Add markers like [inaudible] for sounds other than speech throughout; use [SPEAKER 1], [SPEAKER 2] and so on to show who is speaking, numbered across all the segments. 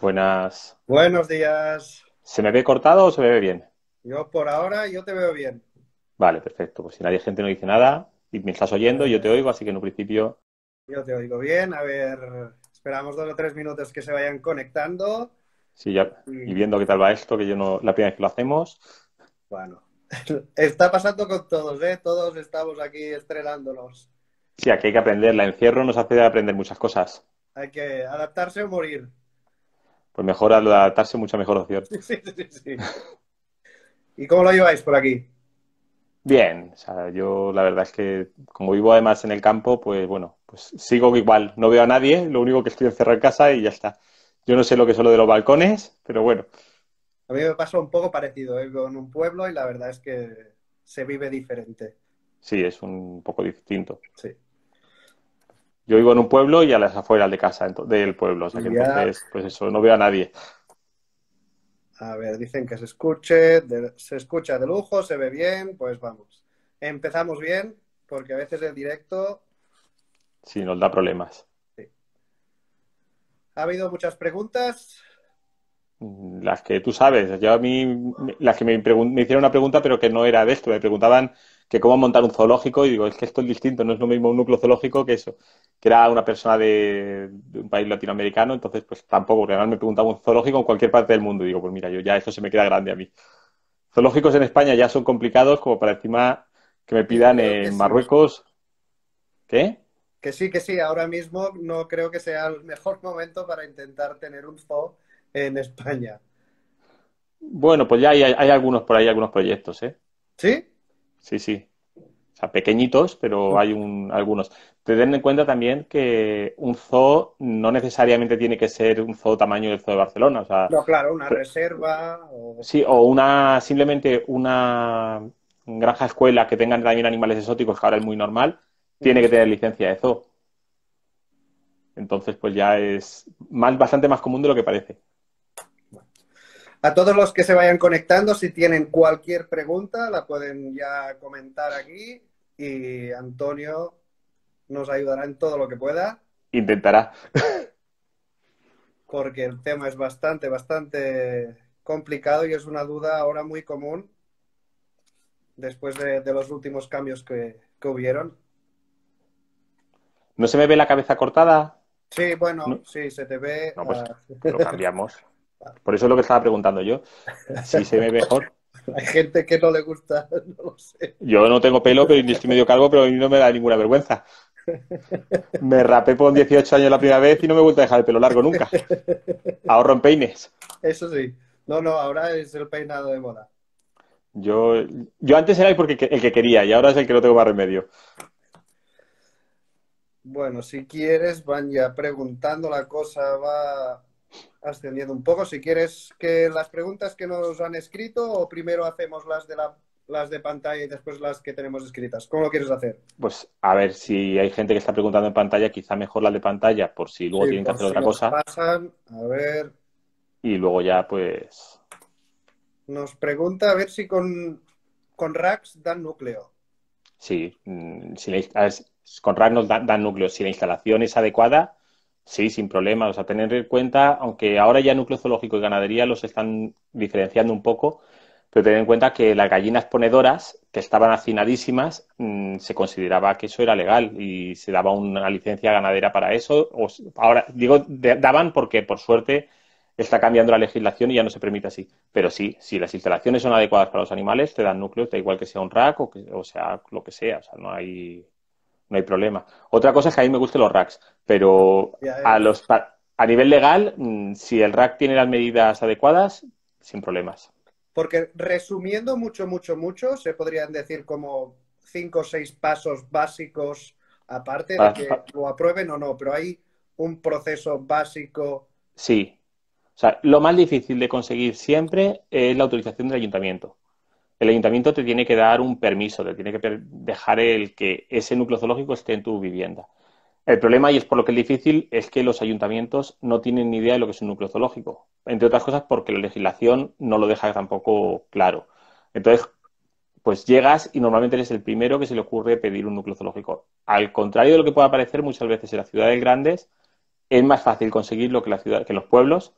[SPEAKER 1] Buenas. Buenos
[SPEAKER 2] días.
[SPEAKER 1] ¿Se me ve cortado o se me ve bien?
[SPEAKER 2] Yo por ahora, yo te veo bien.
[SPEAKER 1] Vale, perfecto. Pues si nadie gente no dice nada y me estás oyendo, yo te oigo, así que en un principio...
[SPEAKER 2] Yo te oigo bien. A ver, esperamos dos o tres minutos que se vayan conectando.
[SPEAKER 1] Sí, ya. Y viendo qué tal va esto, que yo no... La primera vez que lo hacemos.
[SPEAKER 2] Bueno, [laughs] está pasando con todos, ¿eh? Todos estamos aquí estrenándonos.
[SPEAKER 1] Sí, aquí hay que aprender. La encierro nos hace aprender muchas cosas.
[SPEAKER 2] Hay que adaptarse o morir
[SPEAKER 1] pues mejor adaptarse, mucha mejor opción.
[SPEAKER 2] [laughs] Sí, sí, sí. ¿Y cómo lo lleváis por aquí?
[SPEAKER 1] Bien, o sea, yo la verdad es que como vivo además en el campo, pues bueno, pues sigo igual, no veo a nadie, lo único que estoy encerrado en casa y ya está. Yo no sé lo que es lo de los balcones, pero bueno.
[SPEAKER 2] A mí me pasa un poco parecido, ¿eh? Vivo en un pueblo y la verdad es que se vive diferente.
[SPEAKER 1] Sí, es un poco distinto. Sí. Yo vivo en un pueblo y a las afueras de casa del pueblo, o sea que entonces, pues eso, no veo a nadie.
[SPEAKER 2] A ver, dicen que se escuche, se escucha de lujo, se ve bien, pues vamos. Empezamos bien, porque a veces el directo...
[SPEAKER 1] Sí, nos da problemas.
[SPEAKER 2] Sí. Ha habido muchas preguntas.
[SPEAKER 1] Mm, las que tú sabes. Yo a mí, las que me, hicieron una pregunta, pero que no era de esto, me preguntaban que cómo montar un zoológico y digo, es que esto es distinto, no es lo mismo un núcleo zoológico que eso, que era una persona de, un país latinoamericano, entonces pues tampoco, porque además me preguntaba un zoológico en cualquier parte del mundo y digo, pues mira, yo ya eso se me queda grande a mí. Zoológicos en España ya son complicados como para encima que me pidan en Marruecos. ¿Qué?
[SPEAKER 2] Que sí, que sí, ahora mismo no creo que sea el mejor [laughs] momento para intentar tener un zoo en España?
[SPEAKER 1] Bueno, pues ya hay, algunos por ahí, algunos proyectos, ¿eh? ¿Sí? Sí, sí. O sea, pequeñitos, pero hay un, algunos. Te en cuenta también que un zoo no necesariamente tiene que ser un zoo tamaño del zoo de Barcelona. no, claro,
[SPEAKER 2] una pues reserva.
[SPEAKER 1] Sí, o una simplemente una granja escuela que tengan también animales exóticos, que ahora es muy normal, mm. tiene que tener licencia de zoo. Entonces, pues ya es bastante más común de lo que parece.
[SPEAKER 2] A todos los que se vayan conectando, si tienen cualquier pregunta, la pueden ya comentar aquí y Antonio nos ayudará en todo lo que pueda. Intentará. Porque el tema es bastante, bastante complicado y es una duda ahora muy común después de, los últimos cambios que, hubieron.
[SPEAKER 1] ¿No se me ve la cabeza cortada?
[SPEAKER 2] Sí, bueno, sí, se te ve. Pues ah, lo
[SPEAKER 1] cambiamos. [laughs] Por eso es lo que estaba preguntando yo. Si se ve mejor. [laughs]
[SPEAKER 2] Hay gente que no le gusta, [laughs] no lo sé.
[SPEAKER 1] Yo no tengo pelo, pero estoy medio calvo, pero a mí no me da ninguna vergüenza. Me rapé por 18 años la primera vez y no me he a dejar el pelo largo nunca. Ahorro en peines.
[SPEAKER 2] Eso sí. No, no, ahora es el peinado de moda.
[SPEAKER 1] Yo, yo antes era el, porque, el que quería y ahora es el que no tengo más remedio.
[SPEAKER 2] Bueno, si quieres, van ya preguntando la cosa, va ascendiendo un poco. Si quieres que las preguntas que nos han escrito o primero hacemos las de las de pantalla y después las que tenemos escritas. ¿Cómo lo quieres hacer? Pues a ver,
[SPEAKER 1] si hay gente que está preguntando en pantalla, quizá mejor las de pantalla, por si luego tienen que hacer otra cosa.
[SPEAKER 2] Pasan, a ver.
[SPEAKER 1] Y luego ya, pues.
[SPEAKER 2] Nos pregunta a ver si con, con racks dan núcleo.
[SPEAKER 1] Sí, mm, con racks nos dan núcleo. Si la instalación es adecuada, Sí, sin problema. O sea, tener en cuenta, aunque ahora ya núcleo zoológico y ganadería los están diferenciando un poco, pero tener en cuenta que las gallinas ponedoras, que estaban hacinadísimas, mm, se consideraba que eso era legal y se daba una licencia ganadera para eso. O, ahora, digo, daban porque, por suerte, está cambiando la legislación y ya no se permite así. Pero sí, si las instalaciones son adecuadas para los animales, te dan núcleo, da igual que sea un rack o, que, o sea lo que sea. O sea, no hay no hay problema. Otra cosa es que a mí me gustan los racks, pero a, los, a nivel legal, mm, si el rack tiene las medidas adecuadas, sin problemas.
[SPEAKER 2] Porque resumiendo mucho, mucho, mucho, se podrían decir como cinco o seis pasos básicos, aparte de que lo aprueben o no, pero hay un proceso básico.
[SPEAKER 1] Sí. O sea, lo más difícil de conseguir siempre es la autorización del ayuntamiento el ayuntamiento te tiene que dar un permiso, te tiene que dejar el que ese núcleo zoológico esté en tu vivienda. El problema, y es por lo que es difícil, es que los ayuntamientos no tienen ni idea de lo que es un núcleo zoológico, entre otras cosas porque la legislación no lo deja tampoco claro. Entonces, pues llegas y normalmente eres el primero que se le ocurre pedir un núcleo zoológico. Al contrario de lo que pueda parecer muchas veces en las ciudades grandes, es más fácil conseguirlo que, que en los pueblos,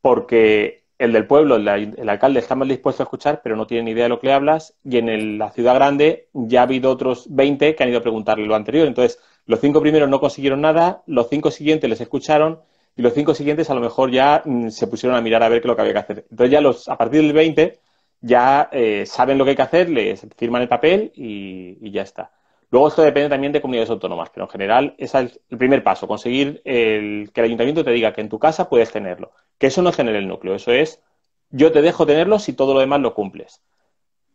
[SPEAKER 1] porque el del pueblo, el alcalde está más dispuesto a escuchar, pero no tiene ni idea de lo que le hablas. Y en la ciudad grande ya ha habido otros 20 que han ido a preguntarle lo anterior. Entonces, los cinco primeros no consiguieron nada, los cinco siguientes les escucharon y los cinco siguientes a lo mejor ya mm, se pusieron a mirar a ver qué es lo que había que hacer. Entonces, ya los, a partir del 20 ya eh, saben lo que hay que hacer, les firman el papel y, ya está. Luego esto depende también de comunidades autónomas, pero en general es el primer paso, conseguir que el ayuntamiento te diga que en tu casa puedes tenerlo. Que eso no genere el núcleo, eso es yo te dejo tenerlo si todo lo demás lo cumples.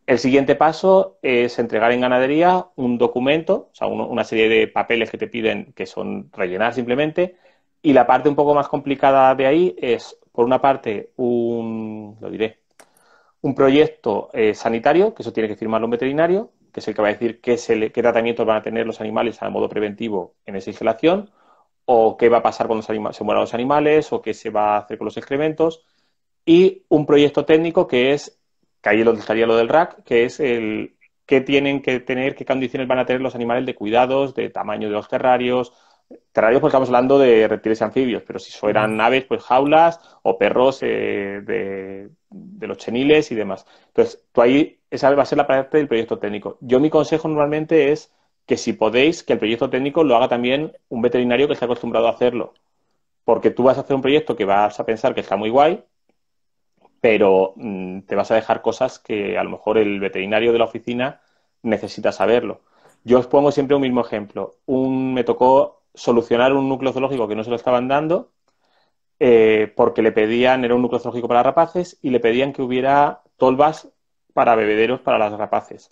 [SPEAKER 1] El siguiente paso es entregar en ganadería un documento, o sea, una serie de papeles que te piden que son rellenar simplemente. Y la parte un poco más complicada de ahí es, por una parte, un, diré, un proyecto eh, sanitario, que eso tiene que firmarlo un veterinario, que es el que va a decir qué, se le, qué tratamientos van a tener los animales a modo preventivo en esa instalación o qué va a pasar cuando se, mueran los animales, o qué se va a hacer con los excrementos, y un proyecto técnico que es, que ahí lo estaría lo del rack, que es el qué tienen que tener, qué condiciones van a tener los animales de cuidados, de tamaño de los terrarios, terrarios porque estamos hablando de reptiles y anfibios, pero si eran aves, pues jaulas o perros eh, de, de, los cheniles y demás. Entonces, tú ahí, esa va a ser la parte del proyecto técnico. Yo mi consejo normalmente es que si podéis, que el proyecto técnico lo haga también un veterinario que esté acostumbrado a hacerlo. Porque tú vas a hacer un proyecto que vas a pensar que está muy guay, pero mm, te vas a dejar cosas que a lo mejor el veterinario de la oficina necesita saberlo. Yo os pongo siempre un mismo ejemplo. Un, me tocó solucionar un núcleo zoológico que no se lo estaban dando eh, porque le pedían, era un núcleo zoológico para rapaces, y le pedían que hubiera tolvas para bebederos para las rapaces.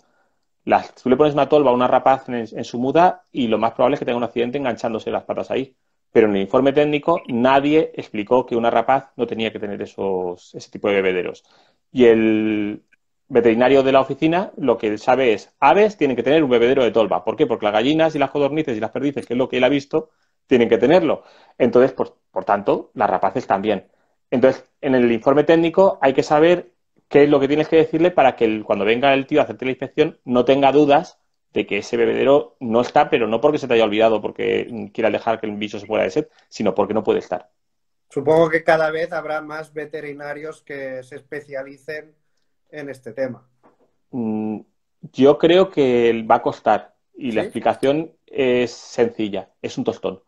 [SPEAKER 1] Las, tú le pones una tolva a una rapaz en, su muda y lo más probable es que tenga un accidente enganchándose las patas ahí. Pero en el informe técnico nadie explicó que una rapaz no tenía que tener esos, ese tipo de bebederos. Y el veterinario de la oficina lo que sabe es, aves tienen que tener un bebedero de tolva. ¿Por qué? Porque las gallinas y las codornices y las perdices, que es lo que él ha visto, tienen que tenerlo. Entonces, por, por tanto, las rapaces también. Entonces, en el informe técnico hay que saber qué es lo que tienes que decirle para que cuando venga el tío a hacerte la inspección no tenga dudas de que ese bebedero no está, pero no porque se te haya olvidado, porque mm, quiera dejar que el bicho se pueda de sino porque no puede estar.
[SPEAKER 2] Supongo que cada vez habrá más veterinarios que se especialicen en este tema.
[SPEAKER 1] Mm, yo creo que va a costar y la explicación es sencilla, es un tostón.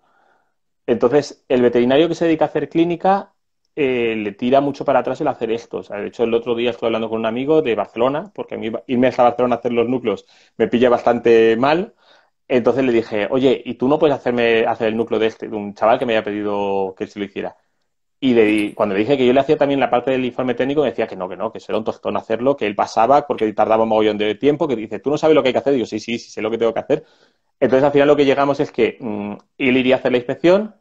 [SPEAKER 1] Entonces, el veterinario que se dedica a hacer clínica eh, le tira mucho para atrás el hacer esto. de hecho, el otro día estuve hablando con un amigo de Barcelona, porque a mí irme a Barcelona a hacer los núcleos me pilla bastante mal. Entonces le dije, oye, ¿y tú no puedes hacerme hacer el núcleo de este, de un chaval que me había pedido que se lo hiciera? Y cuando le dije que yo le hacía también la parte del informe técnico, me decía que no, que no, que será un tostón hacerlo, que él pasaba porque tardaba un mogollón de tiempo, que dice, tú no sabes lo que hay que hacer. Y digo, sí, sí, sí, sé lo que tengo que hacer. Entonces, al final lo que llegamos es que mm, él iría a hacer la inspección,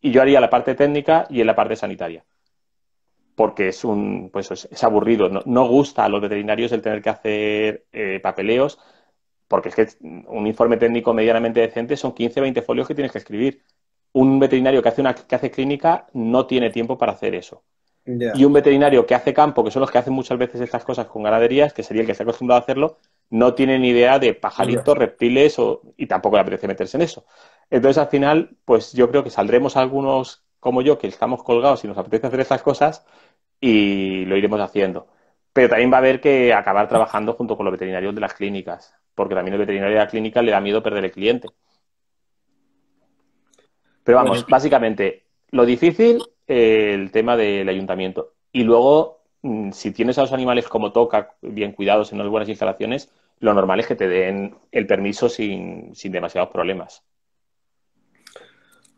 [SPEAKER 1] y yo haría la parte técnica y en la parte sanitaria. Porque es un, pues es, aburrido. No, gusta a los veterinarios el tener que hacer eh, papeleos, porque es que un informe técnico medianamente decente son 15, 20 folios que tienes que escribir. Un veterinario que hace una que hace clínica no tiene tiempo para hacer eso. Y un veterinario que hace campo, que son los que hacen muchas veces estas cosas con ganaderías, que sería el que está acostumbrado a hacerlo, no tiene ni idea de pajaritos, reptiles o, y tampoco le apetece meterse en eso. Entonces, al final, pues yo creo que saldremos algunos como yo, que estamos colgados y nos apetece hacer estas cosas, y lo iremos haciendo. Pero también va a haber que acabar trabajando junto con los veterinarios de las clínicas, porque también el veterinario de la clínica le da miedo perder el cliente. Pero vamos, básicamente, lo difícil, eh, el tema del ayuntamiento. Y luego, mm, si tienes a los animales como toca, bien cuidados en unas buenas instalaciones, lo normal es que te den el permiso sin, sin demasiados problemas.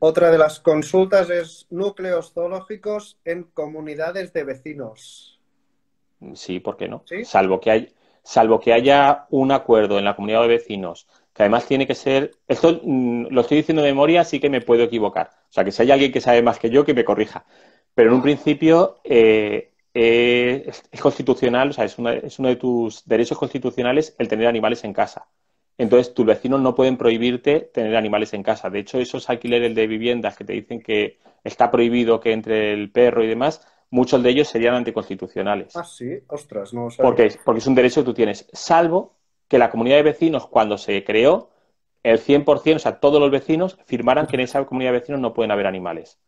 [SPEAKER 2] Otra de las consultas es núcleos zoológicos en comunidades de vecinos.
[SPEAKER 1] Sí, ¿por qué no? Salvo, que haya un acuerdo en la comunidad de vecinos, que además tiene que ser. Esto mm, lo estoy diciendo de memoria, así que me puedo equivocar. O sea, que si hay alguien que sabe más que yo, que me corrija. Pero en un principio eh, eh, es, constitucional, o sea, es, es uno de tus derechos constitucionales el tener animales en casa. Entonces, tus vecinos no pueden prohibirte tener animales en casa. De hecho, esos alquileres de viviendas que te dicen que está prohibido que entre el perro y demás, muchos de ellos serían anticonstitucionales.
[SPEAKER 2] Ah, sí, ostras, no Porque, porque
[SPEAKER 1] es un derecho que tú tienes, salvo que la comunidad de vecinos, cuando se creó, el 100%, o sea, todos los vecinos firmaran que en esa comunidad de vecinos no pueden haber animales.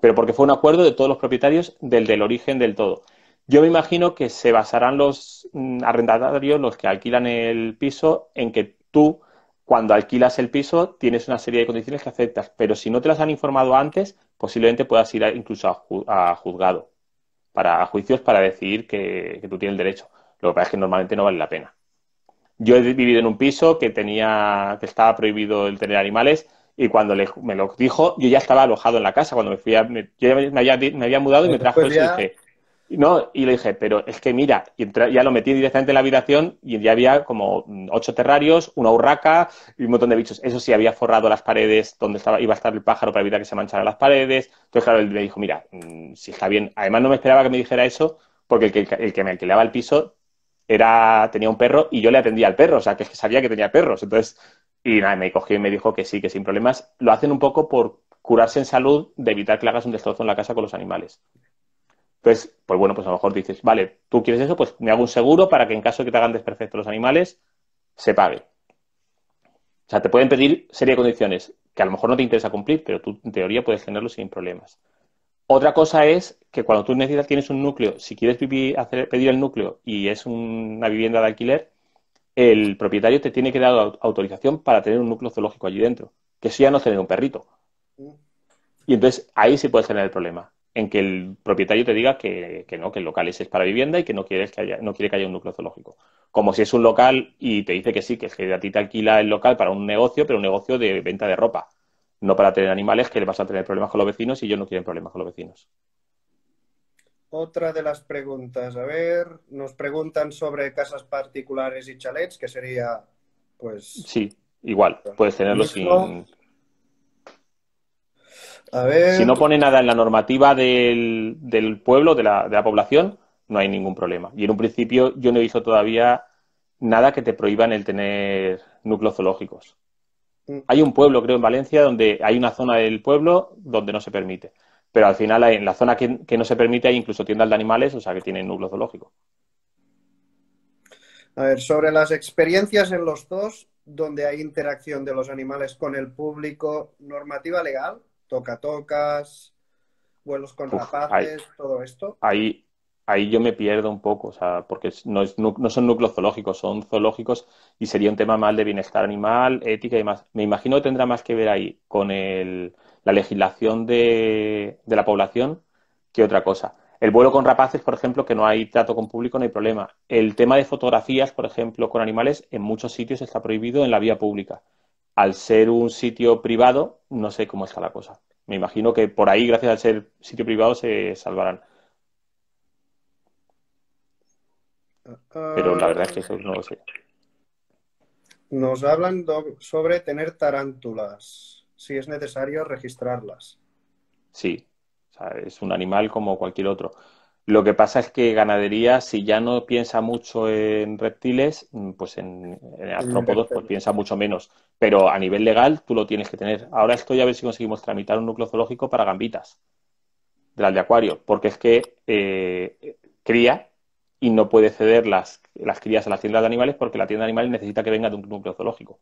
[SPEAKER 1] Pero porque fue un acuerdo de todos los propietarios del, del origen del todo. Yo me imagino que se basarán los mm, arrendatarios, los que alquilan el piso, en que tú, cuando alquilas el piso, tienes una serie de condiciones que aceptas, pero si no te las han informado antes, posiblemente puedas ir incluso a, juzgado, para a juicios para decidir que, tú tienes el derecho. Lo que pasa es que normalmente no vale la pena. Yo he vivido en un piso que tenía, que estaba prohibido el tener animales, y cuando me lo dijo, yo ya estaba alojado en la casa, cuando me fui yo me, había, me había mudado y me trajo eso y dije, no, y le dije, pero es que mira, ya lo metí directamente en la habitación y ya había como mm, ocho terrarios, una urraca y un montón de bichos. Eso sí, había forrado las paredes donde estaba, iba a estar el pájaro para evitar que se mancharan las paredes. Entonces, claro, él me dijo, mira, mm, si está bien. Además, no me esperaba que me dijera eso porque el que, el que me alquilaba el piso era, tenía un perro y yo le atendía al perro, o sea, que sabía que tenía perros. Entonces, y nada, me cogió y me dijo que sí, que sin problemas. Lo hacen un poco por curarse en salud de evitar que hagas un destrozo en la casa con los animales. Entonces, pues bueno, pues a lo mejor dices, vale, tú quieres eso, pues me hago un seguro para que en caso de que te hagan desperfecto los animales, se pague. O sea, te pueden pedir serie de condiciones que a lo mejor no te interesa cumplir, pero tú en teoría puedes tenerlo sin problemas. Otra cosa es que cuando tú necesitas, tienes un núcleo, si quieres hacer, pedir el núcleo y es una vivienda de alquiler, el propietario te tiene que dar autorización para tener un núcleo zoológico allí dentro, que eso ya no es tener un perrito. Mm. Y entonces ahí sí puedes tener el problema en que el propietario te diga que, no, que el local ese es para vivienda y que no quieres que haya, no quiere que haya un núcleo zoológico. Como si es un local y te dice que sí, que es que a ti te alquila el local para un negocio, pero un negocio de venta de ropa, no para tener animales que le vas a tener problemas con los vecinos y ellos no quieren problemas con los vecinos.
[SPEAKER 2] Otra de las preguntas, a ver, nos preguntan sobre casas particulares y chalets, que sería, pues...
[SPEAKER 1] Sí, igual, puedes tenerlo sin... Si no pone nada en la normativa del, pueblo, de la, población, no hay ningún problema. Y en un principio yo no he visto todavía nada que te prohíban el tener núcleos zoológicos. Mm. Hay un pueblo, creo, en Valencia, donde hay una zona del pueblo donde no se permite. Pero al final, en la zona que, no se permite, hay incluso tiendas de animales, o sea, que tienen núcleo zoológico.
[SPEAKER 2] A ver, sobre las experiencias en los dos, donde hay interacción de los animales con el público, normativa legal, toca-tocas, vuelos con rapaces, todo esto.
[SPEAKER 1] Ahí, ahí yo me pierdo un poco, o sea, porque no, es, no son núcleos zoológicos, son zoológicos y sería un tema mal de bienestar animal, ética y demás. Me imagino que tendrá más que ver ahí con el, la legislación de, de la población que otra cosa. El vuelo con rapaces, por ejemplo, que no hay trato con público, no hay problema. El tema de fotografías, por ejemplo, con animales, en muchos sitios está prohibido en la vía pública al ser un sitio privado, no sé cómo está la cosa. Me imagino que por ahí, gracias al ser sitio privado, se salvarán. Pero la verdad es que eso no lo sé.
[SPEAKER 2] Nos hablan sobre tener tarántulas, si es necesario registrarlas.
[SPEAKER 1] Sí, o sea, es un animal como cualquier otro. Lo que pasa es que ganadería, si ya no piensa mucho en reptiles, mm, pues en, artrópodos pues piensa mucho menos. Pero a nivel legal tú lo tienes que tener. Ahora estoy a ver si conseguimos tramitar un núcleo zoológico para gambitas de las de acuario, porque es que eh, cría y no puede ceder las, las crías a las tiendas de animales porque la tienda de animales necesita que venga de un núcleo zoológico.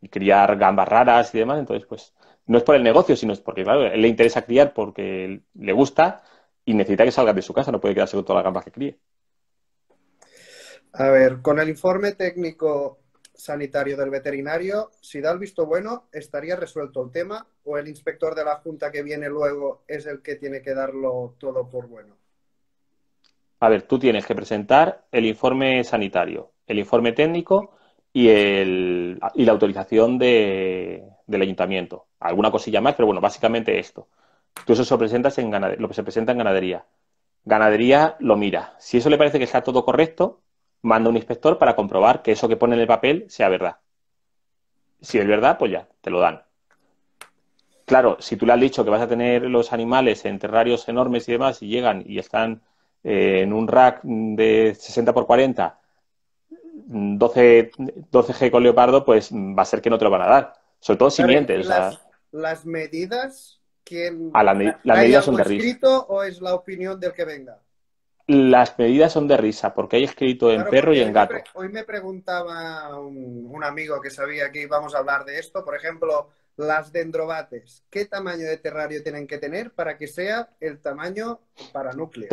[SPEAKER 1] Y criar gambas raras y demás, entonces pues no es por el negocio, sino es porque, claro, le interesa criar porque le gusta y necesita que salga de su casa, no puede quedarse con todas las gambas que
[SPEAKER 2] críe. A ver, con el informe técnico sanitario del veterinario, si da el visto bueno, ¿estaría resuelto el tema o el inspector de la Junta que viene luego es el que tiene que darlo todo por bueno?
[SPEAKER 1] A ver, tú tienes que presentar el informe sanitario, el informe técnico y, el, y la autorización de, del ayuntamiento. Alguna cosilla más, pero bueno, básicamente esto. Tú eso se lo presentas en ganadería, lo que se presenta en ganadería. Ganadería lo mira. Si eso le parece que está todo correcto, manda un inspector para comprobar que eso que pone en el papel sea verdad. Si es verdad, pues ya, te lo dan. Claro, si tú le has dicho que vas a tener los animales en terrarios enormes y demás, y llegan y están eh, en un rack de 60 por 40, 12, 12G con leopardo, pues va a ser que no te lo van a dar. Sobre todo si mientes.
[SPEAKER 2] las medidas la son de risa. escrito o es la opinión del que venga?
[SPEAKER 1] Las medidas son de risa, porque hay escrito en perro y en gato.
[SPEAKER 2] hoy me preguntaba un, amigo que sabía que íbamos a hablar de esto, por ejemplo, las dendrobates. ¿Qué tamaño de terrario tienen que tener para que sea el tamaño para núcleo?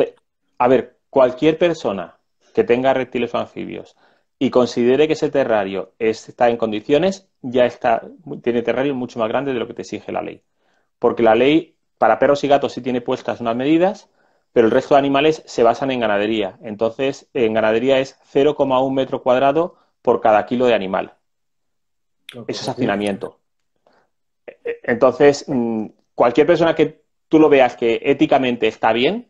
[SPEAKER 1] A ver, cualquier persona que tenga reptiles o anfibios y considere que ese terrario está en condiciones, ya está, tiene terrario mucho más grande de lo que te exige la ley porque la ley para perros y gatos sí tiene puestas unas medidas, pero el resto de animales se basan en ganadería. Entonces, en ganadería es 0,1 metro cuadrado por cada kilo de animal. Eso es hacinamiento. E-, e-, entonces, mm, cualquier persona que tú lo veas que éticamente está bien,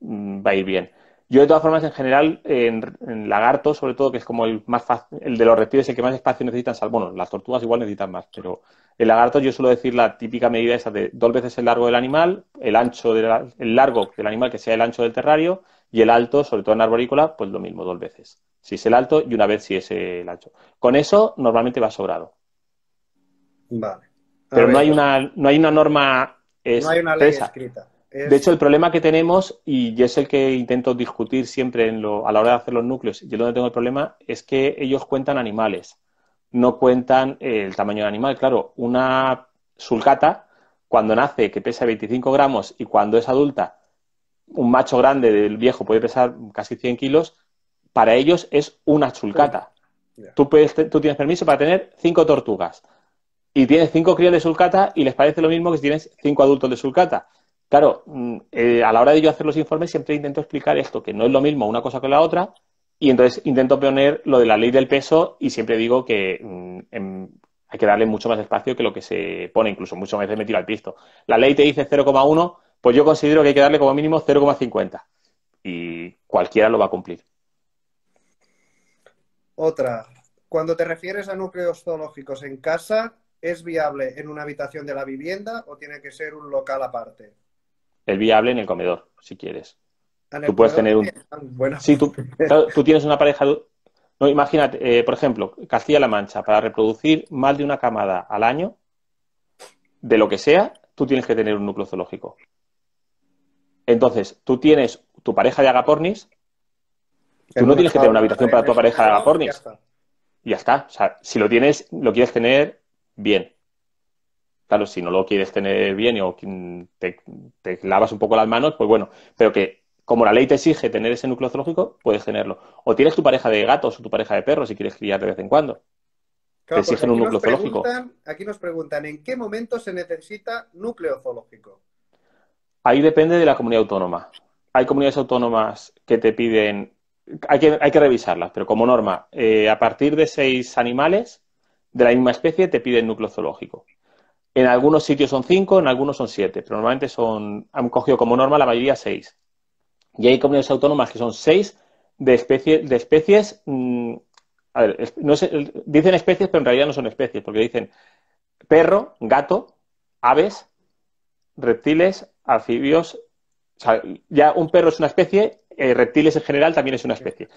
[SPEAKER 1] mm, va a ir bien. Yo, de todas formas, en general, en, lagarto, sobre todo, que es como el más fácil, el de los reptiles, el que más espacio necesitan, bueno, las tortugas igual necesitan más, pero el lagarto yo suelo decir la típica medida esa de dos veces el largo del animal, el ancho del largo del animal que sea el ancho del terrario y el alto, sobre todo en arborícola, pues lo mismo, dos veces. Si es el alto y una vez si es el ancho. Con eso normalmente va sobrado.
[SPEAKER 2] Vale. pero no hay
[SPEAKER 1] una no hay una norma no hay una ley escrita. De hecho, el problema que tenemos, y es el que intento discutir siempre a la hora de hacer los núcleos, yo donde tengo el problema, es que ellos cuentan animales, no cuentan eh, el tamaño del animal. Claro, una sulcata, cuando nace, que pesa 25 gramos, y cuando es adulta, un macho grande del viejo puede pesar casi 100 kilos, para ellos es una sulcata. Tú, tú tienes permiso para tener cinco tortugas y tienes cinco crías de sulcata y les parece lo mismo que si tienes cinco adultos de sulcata. Claro, mm, eh, a la hora de yo hacer los informes siempre intento explicar esto, que no es lo mismo una cosa que la otra, y entonces intento poner lo de la ley del peso y siempre digo que mm, em, hay que darle mucho más espacio que lo que se pone, incluso muchas veces me tiro al pisto. La ley te dice 0,1, pues yo considero que hay que darle como mínimo 0,50 y cualquiera lo va a cumplir.
[SPEAKER 2] Otra, cuando te refieres a núcleos zoológicos en casa, ¿es viable en una habitación de la vivienda o tiene que ser un local aparte?
[SPEAKER 1] el viable en el comedor, si quieres.
[SPEAKER 2] Ah, tú puedes tener un... Ah,
[SPEAKER 1] bueno. Si tú, tienes una pareja... No, imagínate, eh, por ejemplo, Castilla-La Mancha, para reproducir más de una camada al año, de lo que sea, tú tienes que tener un núcleo zoológico. Entonces, tú tienes tu pareja de agapornis, tú no tienes que tener una habitación para tu pareja de agapornis. Ya está. O sea, si lo tienes, lo quieres tener bien. Claro, si no lo quieres tener bien o te, lavas un poco las manos, pues bueno, pero que como la ley te exige tener ese núcleo zoológico, puedes tenerlo. O tienes tu pareja de gatos o tu pareja de perros si quieres criar de vez en cuando.
[SPEAKER 2] te exigen un núcleo zoológico. Aquí nos preguntan, ¿en qué momento se necesita núcleo zoológico?
[SPEAKER 1] Ahí depende de la comunidad autónoma. Hay comunidades autónomas que te piden, hay que, hay que revisarlas, pero como norma, eh, a partir de seis animales de la misma especie te piden núcleo zoológico. En algunos sitios son cinco, en algunos son siete, pero normalmente son, han cogido como norma la mayoría seis. Y hay comunidades autónomas que son seis de, especie, de especies. Mm, no dicen especies, pero en realidad no son especies, porque dicen perro, gato, aves, reptiles, anfibios. O sea, ya un perro es una especie, eh, reptiles en general también es una especie.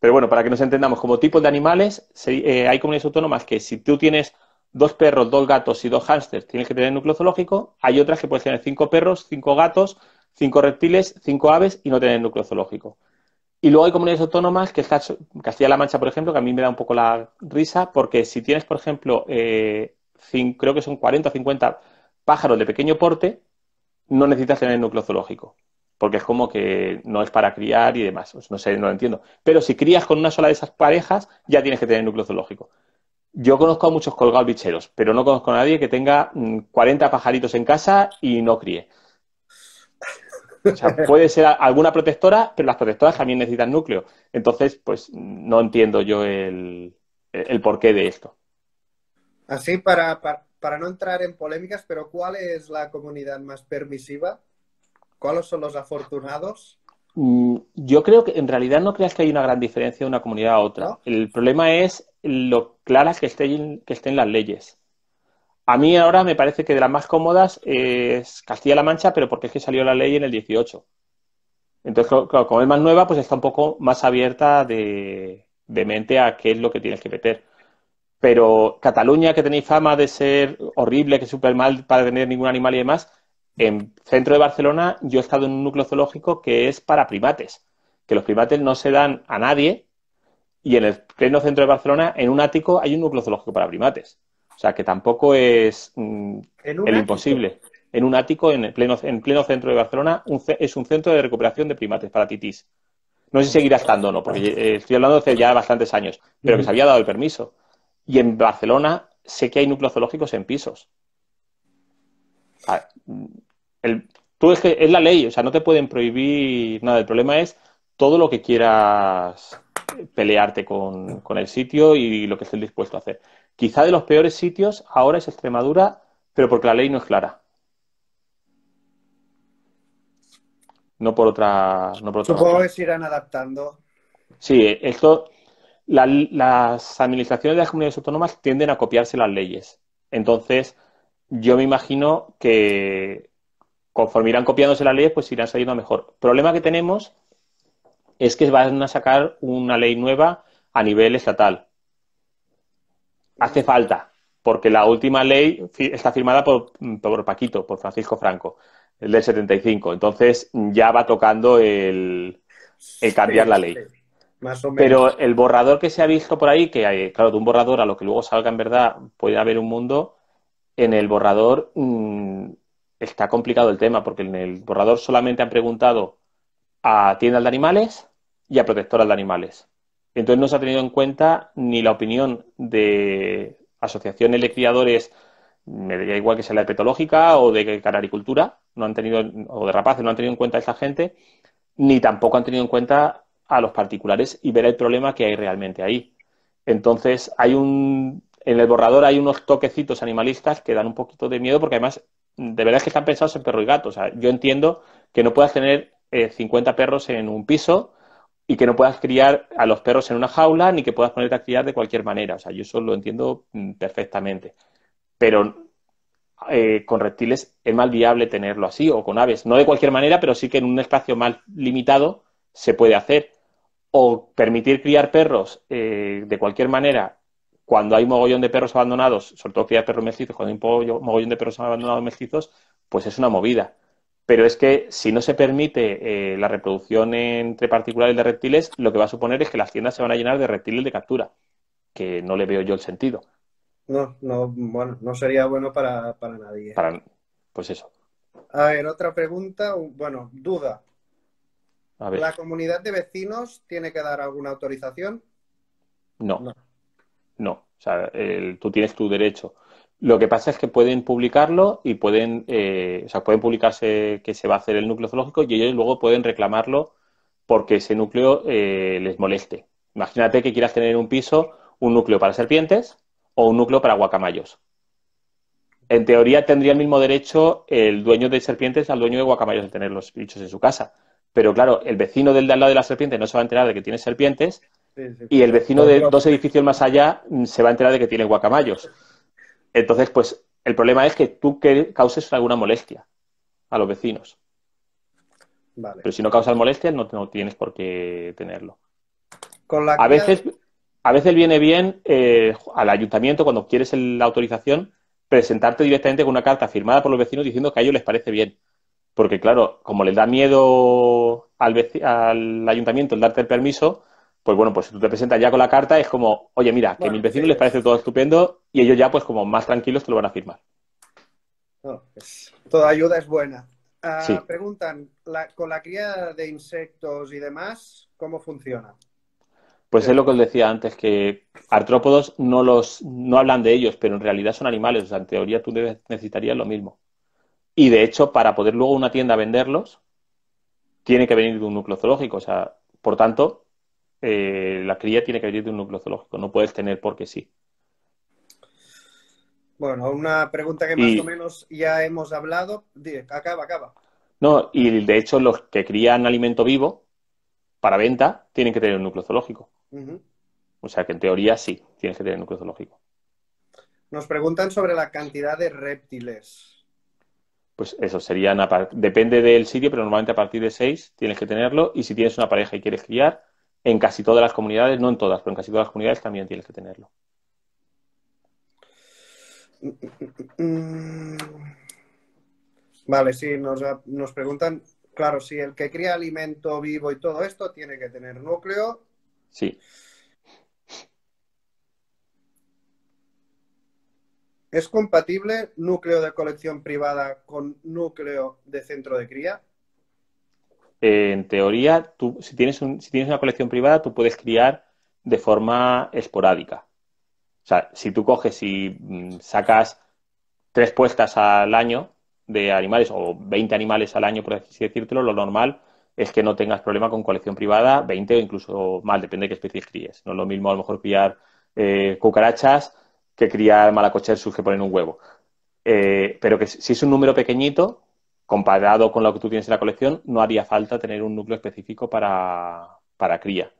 [SPEAKER 1] Pero bueno, para que nos entendamos, como tipos de animales, eh, hay comunidades autónomas que si tú tienes dos perros, dos gatos y dos hámsters tienen que tener núcleo zoológico. Hay otras que pueden tener cinco perros, cinco gatos, cinco reptiles, cinco aves y no tener núcleo zoológico. Y luego hay comunidades autónomas que está Castilla-La Mancha, por ejemplo, que a mí me da un poco la risa porque si tienes, por ejemplo, eh, creo que son 40 o 50 pájaros de pequeño porte, no necesitas tener núcleo zoológico porque es como que no es para criar y demás. Pues no sé, no lo entiendo. Pero si crías con una sola de esas parejas, ya tienes que tener núcleo zoológico yo conozco a muchos colgados bicheros, pero no conozco a nadie que tenga 40 mm, pajaritos en casa y no críe. O sea, [laughs] puede ser alguna protectora, pero las protectoras también necesitan núcleo. Entonces, pues no entiendo yo el, porqué de esto.
[SPEAKER 2] Así, para, no entrar en polémicas, pero ¿cuál es la comunidad más permisiva? ¿Cuáles son los afortunados?
[SPEAKER 1] Mm, yo creo que en realidad no creas que hay una gran diferencia de una comunidad a otra. El problema es lo claras que estén, que estén las leyes. A mí ahora me parece que de las más cómodas es Castilla-La Mancha, pero porque es que salió la ley en el 18. Entonces, como es más nueva, pues está un poco más abierta de, de mente a qué es lo que tienes que meter. Pero Cataluña, que tenéis fama de ser horrible, que es súper mal para tener ningún animal y demás, en centro de Barcelona yo he estado en un núcleo zoológico que es para primates, que los primates no se dan a nadie, y en el pleno centro de Barcelona, en un ático, hay un núcleo zoológico para primates. O sea, que tampoco es mm, el imposible. En un ático, en, el pleno, en pleno centro de Barcelona, es un centro de recuperación de primates para titis. No sé si seguirá estando o no, porque eh, estoy hablando de hace ya bastantes años, pero que se había dado el permiso. Y en Barcelona sé que hay núcleos zoológicos en pisos. Mm, tú es que es la ley, o sea, no te pueden prohibir nada. El problema es todo lo que quieras pelearte con, con, el sitio y lo que estés dispuesto a hacer. Quizá de los peores sitios ahora es Extremadura, pero porque la ley no es clara. No por otra. No Supongo que
[SPEAKER 2] se irán adaptando.
[SPEAKER 1] Sí, esto. las administraciones de las comunidades autónomas tienden a copiarse las leyes. Entonces, yo me imagino que conforme irán copiándose las leyes, pues irán saliendo mejor. Problema que tenemos es que van a sacar una ley nueva a nivel estatal. Hace falta, porque la última ley está firmada por, Paquito, por Francisco Franco, el del 75. Entonces ya va tocando el, cambiar la ley. Pero el borrador que se ha visto por ahí, que hay, claro, de un borrador a lo que luego salga en verdad puede haber un mundo, en el borrador mm, está complicado el tema, porque en el borrador solamente han preguntado a tiendas de animales, y a protectoras de animales. Entonces no se ha tenido en cuenta ni la opinión de asociaciones de criadores, me diría igual que sea la de o de canaricultura, no han tenido, o de rapaces, no han tenido en cuenta a esa gente, ni tampoco han tenido en cuenta a los particulares y ver el problema que hay realmente ahí. Entonces, hay un, en el borrador hay unos toquecitos animalistas que dan un poquito de miedo porque además, de verdad es que están pensados en perro y gato. O sea, yo entiendo que no puedas tener 50 eh, perros en un piso y que no puedas criar a los perros en una jaula ni que puedas ponerte a criar de cualquier manera. O sea, yo eso lo entiendo mm, perfectamente. Pero eh, con reptiles es más viable tenerlo así o con aves. No de cualquier manera, pero sí que en un espacio más limitado se puede hacer. O permitir criar perros eh, de cualquier manera cuando hay mogollón de perros abandonados, sobre todo criar perros mestizos, cuando hay un mogollón de perros abandonados mestizos, pues es una movida. Pero es que si no se permite eh, la reproducción entre particulares de reptiles, lo que va a suponer es que las tiendas se van a llenar de reptiles de captura, que no le veo yo el sentido.
[SPEAKER 2] No, no, bueno, no sería bueno para, nadie. pues eso. A ver, otra pregunta, bueno, duda. ¿La comunidad de vecinos tiene que dar alguna autorización?
[SPEAKER 1] No. No. O sea, tú tienes tu derecho lo que pasa es que pueden publicarlo y pueden, eh, o sea, pueden publicarse que se va a hacer el núcleo zoológico y ellos luego pueden reclamarlo porque ese núcleo eh, les moleste. Imagínate que quieras tener en un piso un núcleo para serpientes o un núcleo para guacamayos. En teoría tendría el mismo derecho el dueño de serpientes al dueño de guacamayos de tener los bichos en su casa. Pero claro, el vecino del de al lado de la serpiente no se va a enterar de que tiene serpientes
[SPEAKER 2] y el vecino de dos
[SPEAKER 1] edificios más allá mm, se va a enterar de que tiene guacamayos. Entonces, pues el problema es que tú causes alguna molestia a los vecinos. Pero si no causas molestias, no, tienes por qué tenerlo. a, veces, a veces viene bien eh, al ayuntamiento, cuando quieres la autorización, presentarte directamente con una carta firmada por los vecinos diciendo que a ellos les parece bien. Porque, claro, como les da miedo al ayuntamiento el darte el permiso, pues bueno, pues si tú te presentas ya con la carta, es como, oye, mira, que a mis vecinos eh, les parece todo estupendo y ellos ya, pues como más tranquilos, te lo van a
[SPEAKER 2] firmar. Pues, toda ayuda es buena. Ah, preguntan, con la cría de insectos y demás, ¿cómo funciona?
[SPEAKER 1] Pues es eh, lo que os decía antes, que artrópodos no los no hablan de ellos, pero en realidad son animales. O sea, en teoría tú necesitarías lo mismo. Y de hecho, para poder luego una tienda venderlos, tiene que venir de un núcleo zoológico. O sea, por tanto, eh, la cría tiene que venir de un núcleo zoológico, no puedes tener porque sí.
[SPEAKER 2] Bueno, una pregunta que más o menos ya hemos hablado. Acaba, acaba.
[SPEAKER 1] No, y de hecho los que crían alimento vivo para venta tienen que tener un núcleo zoológico. O sea que en teoría sí, tienes que tener un núcleo zoológico.
[SPEAKER 2] Nos preguntan sobre la cantidad de reptiles.
[SPEAKER 1] Pues eso, sería depende del sitio, pero normalmente a partir de seis tienes que tenerlo y si tienes una pareja y quieres criar, en casi todas las comunidades, no en todas, pero en casi todas las comunidades también tienes que tenerlo.
[SPEAKER 2] Vale, sí, nos, preguntan, claro, si el que cría alimento vivo y todo esto tiene que tener núcleo. Sí. ¿Es compatible núcleo de colección privada con núcleo de centro de cría?
[SPEAKER 1] en teoría, tú, si, tienes una colección privada, tú puedes criar de forma esporádica. O sea, si tú coges y mm, sacas tres puestas al año de animales o 20 animales al año, por así decírtelo, lo normal es que no tengas problema con colección privada, 20 o incluso más, depende de qué especies críes. No es lo mismo a lo mejor criar eh, cucarachas que criar malacochersus que ponen un huevo. Eh, pero que si es un número pequeñito, comparado con lo que tú tienes en la colección, no haría falta tener un núcleo específico para, cría,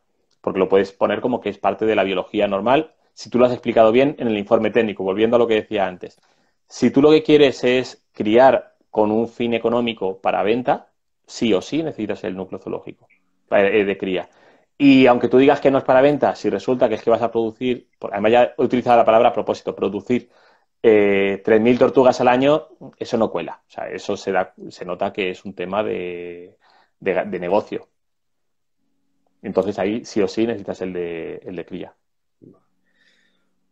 [SPEAKER 1] porque lo puedes poner como que es parte de la biología normal, si tú lo has explicado bien en el informe técnico, volviendo a lo que decía antes. Si tú lo que quieres es criar con un fin económico para venta, sí o sí necesitas el núcleo zoológico eh, eh, de cría. Y aunque tú digas que no es para venta, si resulta que es que vas a producir, además ya he utilizado la palabra a propósito, producir eh, 3.000 tortugas al año, eso no cuela. O sea, eso se, da, se nota que es un tema de, negocio. Entonces ahí sí o sí necesitas el de, el de cría.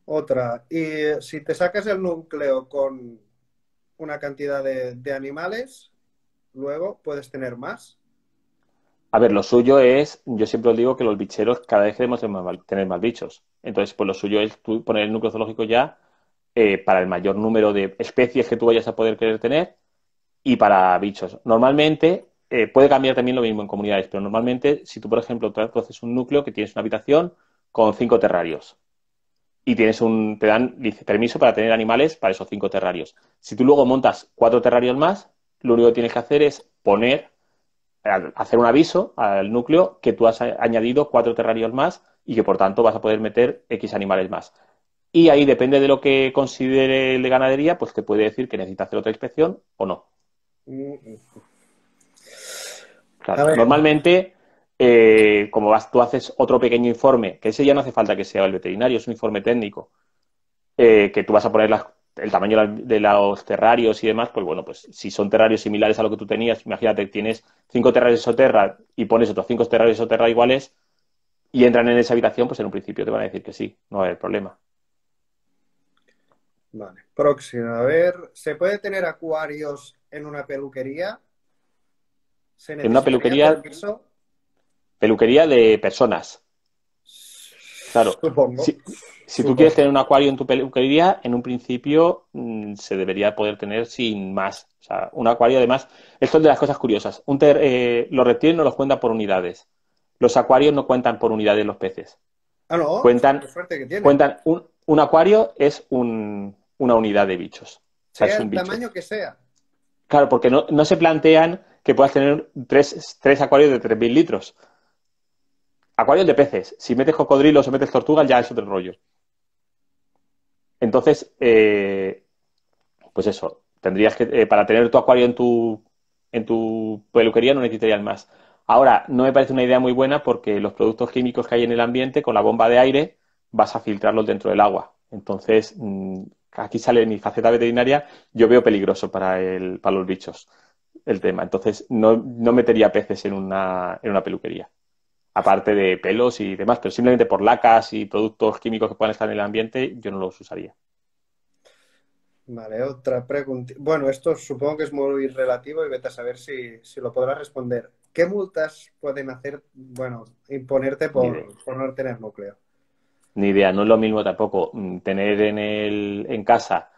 [SPEAKER 2] Otra, y si te sacas el núcleo con una cantidad de, animales, luego puedes tener más.
[SPEAKER 1] A ver, lo suyo es, yo siempre os digo que los bicheros cada vez queremos tener más, tener bichos. Entonces, pues lo suyo es tú poner el núcleo zoológico ya eh, para el mayor número de especies que tú vayas a poder querer tener y para bichos. Normalmente eh, puede cambiar también lo mismo en comunidades, pero normalmente si tú, por ejemplo, haces un núcleo que tienes una habitación con cinco terrarios y tienes un, te dan dice, permiso para tener animales para esos cinco terrarios. Si tú luego montas cuatro terrarios más, lo único que tienes que hacer es poner, hacer un aviso al núcleo que tú has añadido cuatro terrarios más y que por tanto vas a poder meter X animales más. Y ahí depende de lo que considere el de ganadería, pues te puede decir que necesita hacer otra inspección o no. normalmente, eh, como vas, tú haces otro pequeño informe, que ese ya no hace falta que sea el veterinario, es un informe técnico, eh, que tú vas a poner el tamaño de los terrarios y demás, pues bueno, pues si son terrarios similares a lo que tú tenías, imagínate, tienes cinco terrarios de soterra y pones otros cinco terrarios de soterra iguales y entran en esa habitación, pues en un principio te van a decir que sí, no haber problema.
[SPEAKER 2] Vale, próxima. A ver, ¿se puede tener acuarios en una peluquería? en una peluquería.
[SPEAKER 1] Peluquería de personas. Claro. Si, tú quieres tener un acuario en tu peluquería, en un principio mm, se debería poder tener sin más. O sea, un acuario, además, esto es de las cosas curiosas. Un eh, los reptiles no los cuentan por unidades. Los acuarios no cuentan por unidades los peces.
[SPEAKER 2] Ah, no. Cuentan, cuentan
[SPEAKER 1] un, un acuario es una unidad de bichos.
[SPEAKER 2] Sea el tamaño que sea.
[SPEAKER 1] Claro, porque no, se plantean que puedas tener tres, acuarios de 3.000 litros. Acuarios de peces. Si metes cocodrilos o metes tortugas, ya es otro rollo. Entonces, eh, pues eso, tendrías que, eh, para tener tu acuario en tu, en tu peluquería no necesitarías más. Ahora, no me parece una idea muy buena porque los productos químicos que hay en el ambiente, con la bomba de aire, vas a filtrarlos dentro del agua. Entonces, mm, aquí sale mi faceta veterinaria, yo veo peligroso para, el, para los bichos el tema. Entonces, no, metería peces en una, en una peluquería aparte de pelos y demás, pero simplemente por lacas y productos químicos que puedan estar en el ambiente, yo no los usaría.
[SPEAKER 2] Vale, otra pregunta. Bueno, esto supongo que es muy relativo y vete a saber si, lo podrás responder. ¿Qué multas pueden hacer, bueno, imponerte por, por no tener núcleo?
[SPEAKER 1] ni idea. No es lo mismo tampoco mm, tener en, el, en casa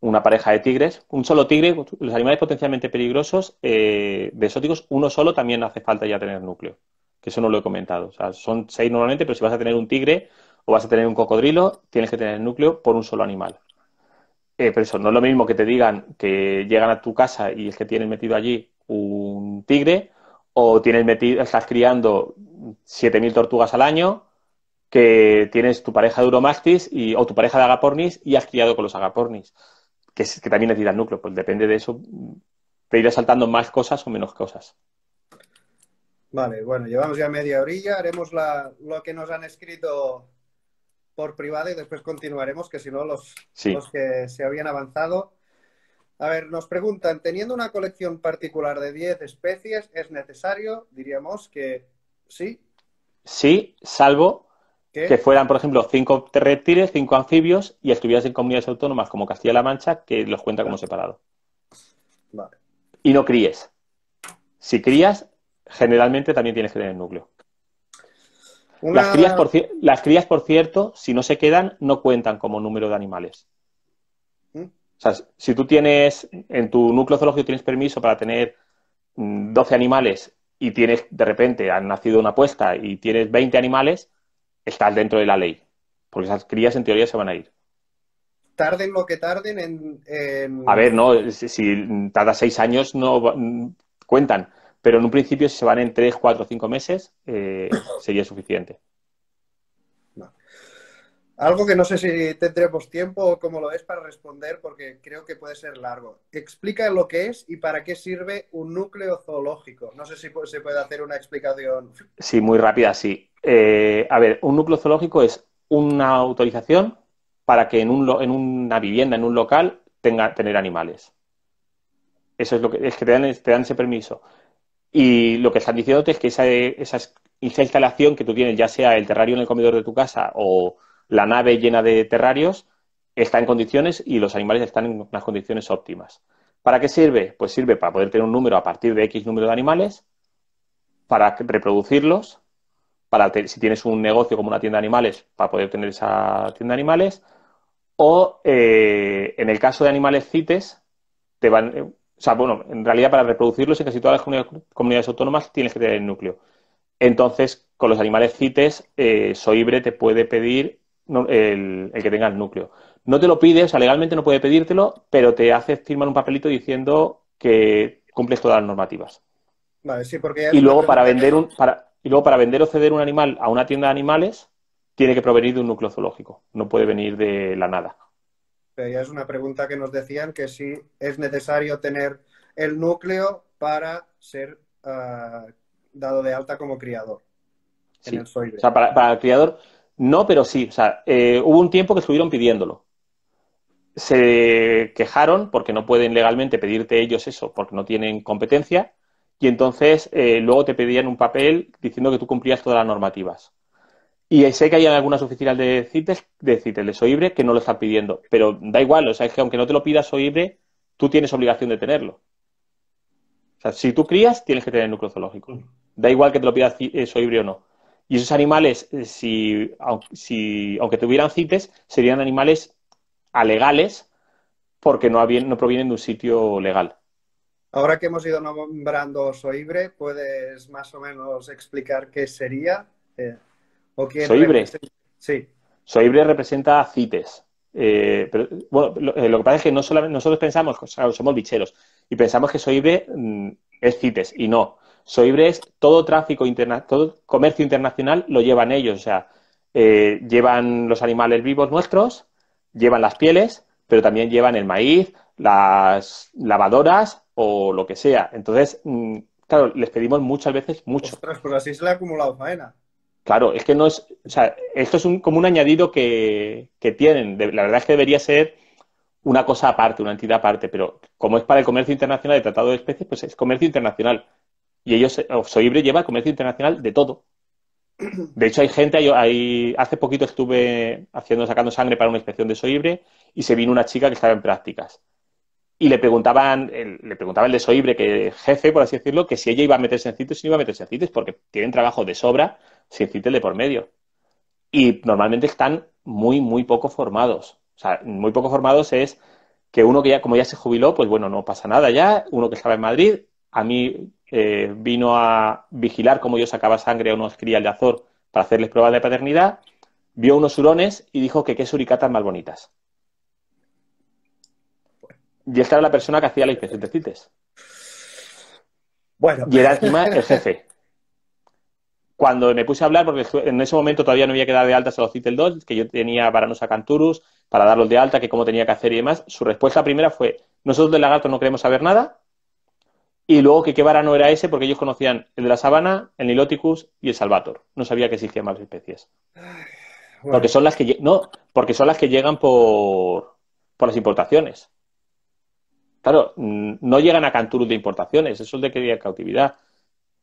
[SPEAKER 1] una pareja de tigres, un solo tigre, los animales potencialmente peligrosos, eh, de exóticos, uno solo también hace falta ya tener núcleo, que eso no lo he comentado. O sea, son seis normalmente, pero si vas a tener un tigre o vas a tener un cocodrilo, tienes que tener núcleo por un solo animal. Eh, pero eso no es lo mismo que te digan que llegan a tu casa y es que tienes metido allí un tigre o tienes metido, estás criando 7.000 tortugas al año que tienes tu pareja de Uromactis o tu pareja de Agapornis y has criado con los Agapornis, que, también es, que también núcleo. Pues depende de eso, te irá saltando más cosas o menos cosas.
[SPEAKER 2] Vale, bueno, llevamos ya media orilla, haremos lo que nos han escrito por privado y después continuaremos, que si no, los, los que se habían avanzado. A ver, nos preguntan, teniendo una colección particular de 10 especies, ¿es necesario? Diríamos que sí.
[SPEAKER 1] Sí, salvo que fueran, por ejemplo, cinco reptiles, cinco anfibios y estuvieras en comunidades autónomas como Castilla-La Mancha, que los cuenta como separado. Y no críes. Si crías, generalmente también tienes que tener núcleo. Las, crías por, cierto, si no se quedan, no cuentan como número de animales. ¿Mm? O sea, si tú tienes, en tu núcleo zoológico tienes permiso para tener 12 mm, animales y tienes, de repente, han nacido una apuesta y tienes 20 animales, estás dentro de la ley, porque esas crías en teoría se van a ir.
[SPEAKER 2] Tarden lo que tarden en... A ver,
[SPEAKER 1] no, si, cada tarda seis años no mm, cuentan, pero en un principio si se van en tres, cuatro, cinco meses eh, sería suficiente.
[SPEAKER 2] Algo que no sé si tendremos tiempo o cómo lo es para responder, porque creo que puede ser largo. Explica lo que es y para qué sirve un núcleo zoológico. No sé si se puede hacer una explicación.
[SPEAKER 1] Sí, muy rápida, sí. Eh, a ver, un núcleo zoológico es una autorización para que en, un, en una vivienda, en un local, tenga, tener animales. Eso es lo que, es que te, dan, te dan ese permiso. Y lo que están diciendo es que esa, esa, esa instalación que tú tienes, ya sea el terrario en el comedor de tu casa o la nave llena de terrarios está en condiciones y los animales están en unas condiciones óptimas. ¿Para qué sirve? Pues sirve para poder tener un número a partir de X número de animales, para reproducirlos, para si tienes un negocio como una tienda de animales, para poder tener esa tienda de animales, o eh, en el caso de animales CITES, te van, eh, o sea, bueno, en realidad para reproducirlos en casi todas las comunidades autónomas tienes que tener el núcleo. Entonces, con los animales CITES, eh, Soibre te puede pedir el, que tenga el núcleo. No te lo pides, o sea, legalmente no puede pedírtelo, pero te hace firmar un papelito diciendo que cumples todas las normativas.
[SPEAKER 2] Vale, sí, porque ya y luego para
[SPEAKER 1] vender un para, y luego para vender o ceder un animal a una tienda de animales tiene que provenir de un núcleo zoológico, no puede venir de la nada.
[SPEAKER 2] Pero ya es una pregunta que nos decían que sí es necesario tener el núcleo para ser ah, dado de alta como criador. En el o sea,
[SPEAKER 1] para el criador, no, pero sí. O sea, eh, hubo un tiempo que estuvieron pidiéndolo. Se quejaron porque no pueden legalmente pedirte ellos eso, porque no tienen competencia. Y entonces eh, luego te pedían un papel diciendo que tú cumplías todas las normativas. Y sé que hay algunas oficinas de CITES, de CITES, de SOIBRE, que no lo están pidiendo. Pero da igual, o sea, es que aunque no te lo pidas SOIBRE, tú tienes obligación de tenerlo. O sea, si tú crías, tienes que tener el núcleo zoológico. Da igual que te lo pidas eh, SOIBRE o no. Y esos animales, eh, si, aunque tuvieran CITES, serían animales alegales porque no, no provienen de un sitio legal.
[SPEAKER 2] Ahora que hemos ido nombrando Soibre, ¿puedes más o menos explicar qué sería? Eh, o Soibre.
[SPEAKER 1] Sí. Soibre representa CITES. Eh, eh, lo, que pasa es que no nosotros pensamos, somos bicheros, y pensamos que Soibre mm, es CITES, y no. Soibres, todo tráfico interna todo comercio internacional lo llevan ellos. O sea, eh, llevan los animales vivos nuestros, llevan las pieles, pero también llevan el maíz, las lavadoras o lo que sea. Entonces, mm, claro, les pedimos muchas veces mucho.
[SPEAKER 2] otras pues así se le ha acumulado faena.
[SPEAKER 1] Claro, es que no es. O sea, esto es un, como un añadido que, tienen. la verdad es que debería ser una cosa aparte, una entidad aparte, pero como es para el comercio internacional de tratado de especies, pues es comercio internacional y ellos, Soibre eh, lleva comercio internacional de todo. De hecho, hay gente, hace poquito estuve haciendo, sacando sangre para una inspección de Soibre y se vino una chica que estaba en prácticas. Y le preguntaban, le el de Soibre, que jefe, por así decirlo, que si ella iba a meterse en CITES, si no iba a meterse en CITES, porque tienen trabajo de sobra sin CITES de por medio. Y normalmente están muy, muy poco formados. O sea, muy poco formados es que uno que ya, como ya se jubiló, pues bueno, no pasa nada ya. Uno que estaba en Madrid, a mí eh, vino a vigilar cómo yo sacaba sangre a unos crías de Azor para hacerles pruebas de paternidad, vio unos hurones y dijo que qué suricatas más bonitas. Y esta era la persona que hacía la inspección de CITES. Bueno. Y era el jefe. Cuando me puse a hablar, porque en ese momento todavía no había quedado de altas a los CITES 2, que yo tenía para a Canturus para darlos de alta, que cómo tenía que hacer y demás, su respuesta primera fue, nosotros del lagarto no queremos saber nada, y luego que qué varano no era ese porque ellos conocían el de la sabana, el Niloticus y el Salvator. No sabía que existían más especies. Porque son las que no, porque son las que llegan por, las importaciones. Claro, no llegan a Canturus de importaciones, eso es de que cautividad.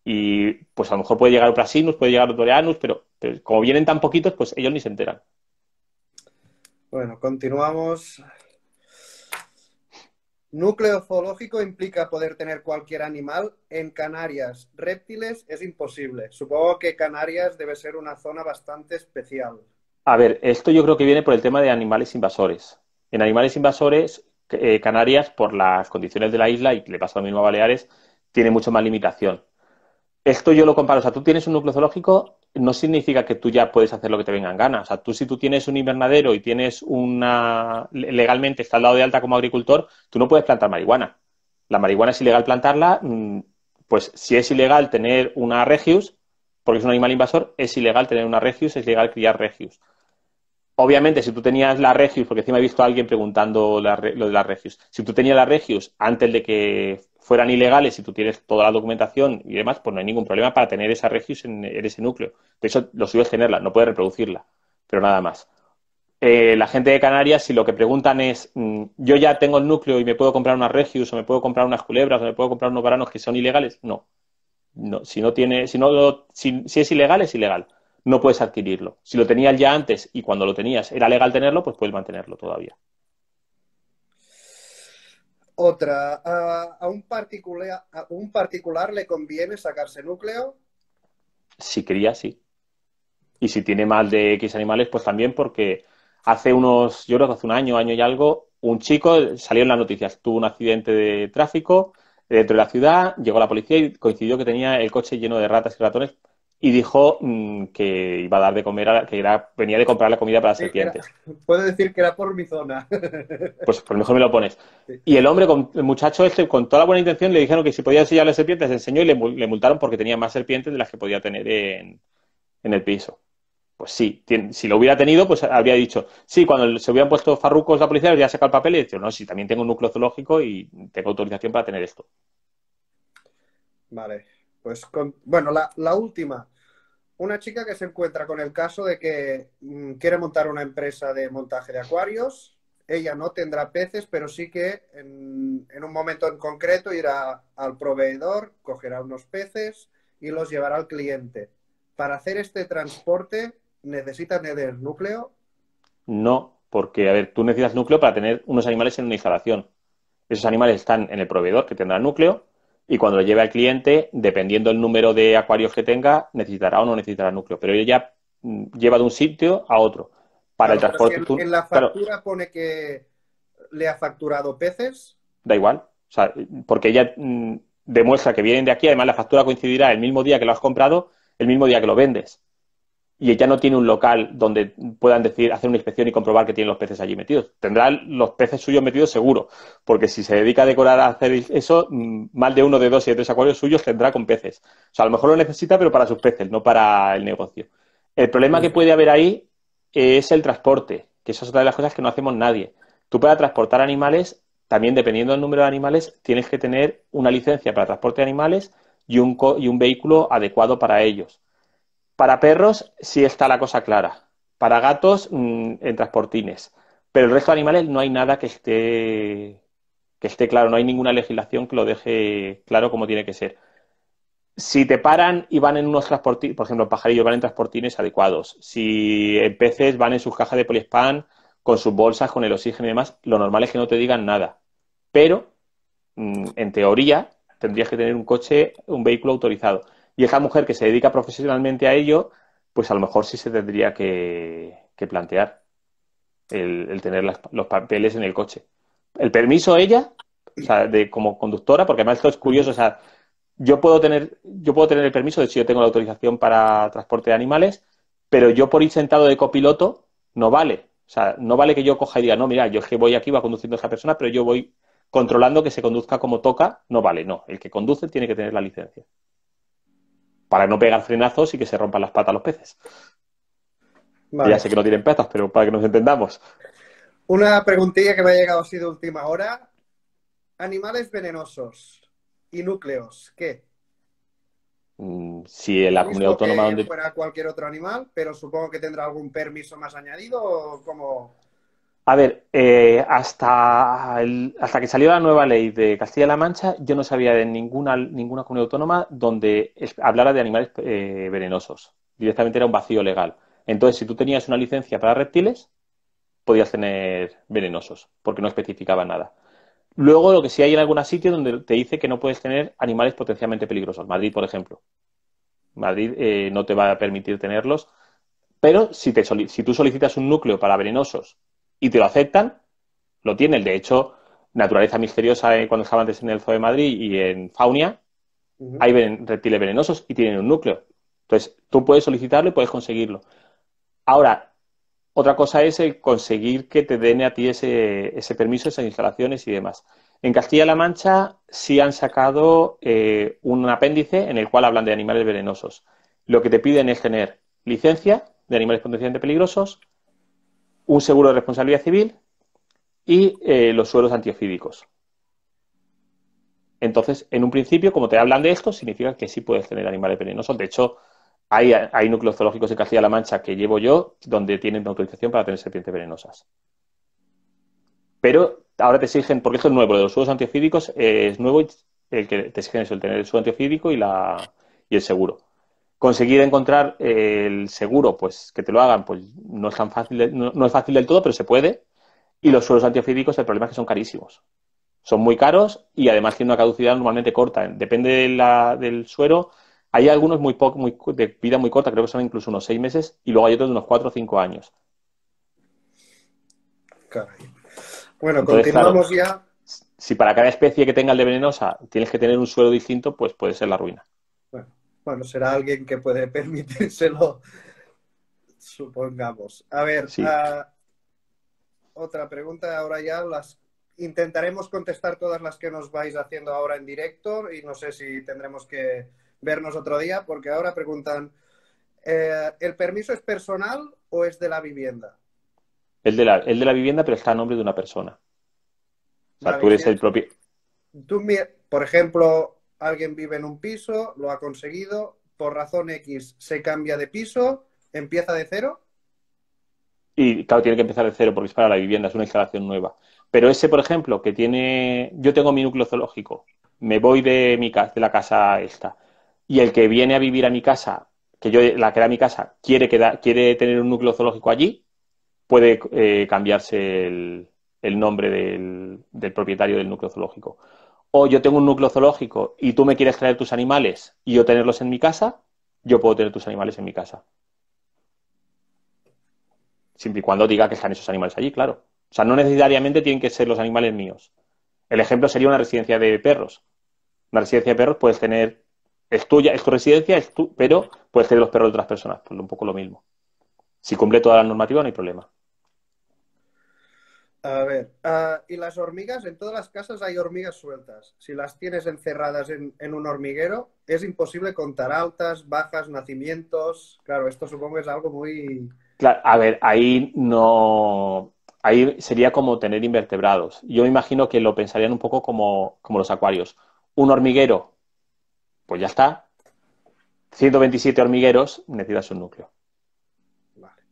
[SPEAKER 1] Y pues a lo mejor puede llegar Prasinus, puede llegar Doreanus, pero como vienen tan poquitos, pues ellos ni se
[SPEAKER 2] enteran. Bueno, continuamos. Núcleo zoológico implica poder tener cualquier animal. En Canarias, reptiles es imposible. Supongo que Canarias debe ser una zona bastante especial.
[SPEAKER 1] A ver, esto yo creo que viene por el tema de animales invasores. En animales invasores, eh, Canarias, por las condiciones de la isla, y le pasa lo mismo a Baleares, tiene mucho más limitación. Esto yo lo comparo. O sea, tú tienes un núcleo zoológico no significa que tú ya puedes hacer lo que te vengan ganas. O sea, tú si tú tienes un invernadero y tienes una... legalmente al lado de alta como agricultor, tú no puedes plantar marihuana. La marihuana es ilegal plantarla, mm, pues si es ilegal tener una regius, porque es un animal invasor, es ilegal tener una regius, es ilegal criar regius. Obviamente, si tú tenías la regius, porque encima he visto a alguien preguntando lo de la regius, si tú tenías la regius antes de que fueran ilegales y tú tienes toda la documentación y demás, pues no hay ningún problema para tener esa regius en, ese núcleo. De eso lo suyo es tenerla, no puedes reproducirla, pero nada más. Eh, la gente de Canarias, si lo que preguntan es, mm, yo ya tengo el núcleo y me puedo comprar unas regius o me puedo comprar unas culebras o me puedo comprar unos varanos que son ilegales, no. no si, no tiene, si, no, si es ilegal, es ilegal. No puedes adquirirlo. Si lo tenías ya antes y cuando lo tenías era legal tenerlo, pues puedes mantenerlo todavía.
[SPEAKER 2] Otra, ¿a, un, particular, le conviene sacarse núcleo?
[SPEAKER 1] Si cría, sí. Y si tiene más de X animales, pues también porque hace unos, yo creo que hace un año, año y algo, un chico salió en las noticias, tuvo un accidente de tráfico eh, dentro de la ciudad, llegó la policía y coincidió que tenía el coche lleno de ratas y ratones y dijo mm, que iba a dar de comer, que era, venía de comprar la comida para las serpientes.
[SPEAKER 2] puede [laughs] puedo decir que era por mi zona. [laughs] Pues,
[SPEAKER 1] por pues lo mejor me lo pones. Y el hombre, con, el muchacho este, con toda la buena intención, le dijeron que si podía las serpientes, le enseñó y le, multaron porque tenía más serpientes de las que podía tener en, el piso. Pues sí, si lo hubiera tenido, pues habría dicho, sí, cuando se hubieran puesto farrucos la policía, habría sacado el papel y dicho, no, sí, también tengo un núcleo zoológico y tengo autorización para tener esto.
[SPEAKER 2] Vale, pues bueno, la, la última una chica que se encuentra con el caso de que mm, quiere montar una empresa de montaje de acuarios. Ella no tendrá peces, pero sí que en, un momento en concreto irá al proveedor, cogerá unos peces y los llevará al cliente. Para hacer este transporte, necesita tener núcleo?
[SPEAKER 1] No, porque, a ver, tú necesitas núcleo para tener unos animales en una instalación. Esos animales están en el proveedor que tendrá núcleo y cuando lo lleve al cliente, dependiendo el número de acuarios que tenga, necesitará o no necesitará núcleo. Pero ella mm, lleva de un sitio a otro. Para el transporte. en, la factura
[SPEAKER 2] pone que le ha facturado peces.
[SPEAKER 1] Da igual. O sea, porque ella mm, demuestra que vienen de aquí, además la factura coincidirá el mismo día que lo has comprado, el mismo día que lo vendes y ella no tiene un local donde puedan decir, hacer una inspección y comprobar que tienen los peces allí metidos. Tendrá los peces suyos metidos seguro, porque si se dedica a decorar a hacer eso, mm, más de uno, de dos y de tres acuarios suyos tendrá con peces. O sea, a lo mejor lo necesita, pero para sus peces, no para el negocio. El problema que puede haber ahí es el transporte, que esa es otra de las cosas que no hacemos nadie. Tú para transportar animales, también dependiendo del número de animales, tienes que tener una licencia para transporte de animales y y un vehículo adecuado para ellos. Para perros sí está la cosa clara. Para gatos mm, en transportines. Pero el resto de animales no hay nada que esté, que esté claro. No hay ninguna legislación que lo deje claro como tiene que ser. Si te paran y van en unos transportines, por ejemplo, pajarillos van en transportines adecuados. Si peces van en sus cajas de poliespan con sus bolsas, con el oxígeno y demás, lo normal es que no te digan nada. Pero, mm, en teoría, tendrías que tener un coche, un vehículo autorizado. Y esa mujer que se dedica profesionalmente a ello, pues a lo mejor sí se tendría que, plantear el, tener los papeles en el coche. El permiso ella, o sea, de, como conductora, porque además esto es curioso, o sea, yo puedo tener, yo puedo tener el permiso de si yo tengo la autorización para transporte de animales, pero yo por ir sentado de copiloto no vale. O sea, no vale que yo coja y diga, no, mira, yo es que voy aquí, va conduciendo esa persona, pero yo voy controlando que se conduzca como toca, no vale, no. El que conduce tiene que tener la licencia para no pegar frenazos y que se rompan las patas los peces. Ya sé que no tienen patas, pero para que nos entendamos.
[SPEAKER 2] Una preguntilla que me ha llegado así de última hora. Animales venenosos y núcleos, ¿qué?
[SPEAKER 1] Mm, si en la comunidad autónoma donde...
[SPEAKER 2] fuera cualquier otro animal, pero supongo que tendrá algún permiso más añadido o como...
[SPEAKER 1] A ver, eh, hasta, que salió la nueva ley de Castilla-La Mancha, yo no sabía de ninguna, ninguna comunidad autónoma donde hablara de animales eh, venenosos. Directamente era un vacío legal. Entonces, si tú tenías una licencia para reptiles, podías tener venenosos, porque no especificaba nada. Luego, lo que sí hay en algún sitio donde te dice que no puedes tener animales potencialmente peligrosos. Madrid, por ejemplo. Madrid eh, no te va a permitir tenerlos, pero si tú solicitas un núcleo para venenosos y te lo aceptan, lo tienen. De hecho, Naturaleza Misteriosa, eh, cuando estaba antes en el Zoo de Madrid y en Faunia, hay reptiles venenosos y tienen un núcleo. Entonces, tú puedes solicitarlo y puedes conseguirlo. Ahora, otra cosa es el conseguir que te den a ti ese, ese permiso, esas instalaciones y demás. En Castilla-La Mancha sí han sacado eh, un apéndice en el cual hablan de animales venenosos. Lo que te piden es tener licencia de animales potencialmente peligrosos, un seguro de responsabilidad civil y eh, los suelos antiofídicos. Entonces, en un principio, como te hablan de esto, significa que sí puedes tener animales venenosos. De hecho, hay, núcleos zoológicos en Castilla-La Mancha que llevo yo donde tienen autorización para tener serpientes venenosas. Pero ahora te exigen, porque esto es nuevo, de los suelos antiofídicos eh, es nuevo el que te exigen es el tener el suelo antiofídico y, la, y el seguro. Conseguir encontrar eh, el seguro, pues que te lo hagan, pues no es tan fácil, no, es fácil del todo, pero se puede. Y los suelos antiofídicos, el problema es que son carísimos. Son muy caros y además tienen una caducidad normalmente corta. Depende del suero. Hay algunos muy, poco, muy de vida muy corta, creo que son incluso unos seis meses, y luego hay otros de unos cuatro o cinco años.
[SPEAKER 2] Bueno, continuamos ya.
[SPEAKER 1] Si para cada especie que tenga el de venenosa tienes que tener un suelo distinto, pues puede ser la ruina
[SPEAKER 2] bueno, será alguien que puede [laughs] permitírselo, supongamos. A ver, ah, otra pregunta, ahora ya las intentaremos contestar todas las que nos vais haciendo ahora en directo y no sé si tendremos que vernos otro día porque ahora preguntan, eh, ¿el permiso es personal o es de la vivienda?
[SPEAKER 1] El de la, el de la vivienda, pero está a nombre de una persona. el propio.
[SPEAKER 2] por ejemplo, alguien vive en un piso, lo ha conseguido, por razón X se cambia de piso, empieza de cero.
[SPEAKER 1] Y claro, tiene que empezar de cero porque es para la vivienda, es una instalación nueva. Pero ese, por ejemplo, que tiene, yo tengo mi núcleo zoológico, me voy de mi casa, de la casa esta, y el que viene a vivir a mi casa, que yo la que era mi casa, quiere quedar, quiere tener un núcleo zoológico allí, puede eh, cambiarse el, nombre del propietario del núcleo zoológico o yo tengo un núcleo zoológico y tú me quieres traer tus animales y yo tenerlos en mi casa, yo puedo tener tus animales en mi casa. Siempre y cuando diga que están esos animales allí, claro. O sea, no necesariamente tienen que ser los animales míos. El ejemplo sería una residencia de perros. Una residencia de perros puedes tener, es tuya, es tu residencia, es pero puedes tener los perros de otras personas, pues un poco lo mismo. Si cumple toda la normativa no hay problema.
[SPEAKER 2] A ver, ah, y las hormigas, en todas las casas hay hormigas sueltas. Si las tienes encerradas en, un hormiguero, es imposible contar altas, bajas, nacimientos. Claro, esto supongo que es algo muy...
[SPEAKER 1] Claro, a ver, ahí no... Ahí sería como tener invertebrados. Yo me imagino que lo pensarían un poco como, como los acuarios. Un hormiguero, pues ya está. 127 hormigueros, necesitas un núcleo. Vale.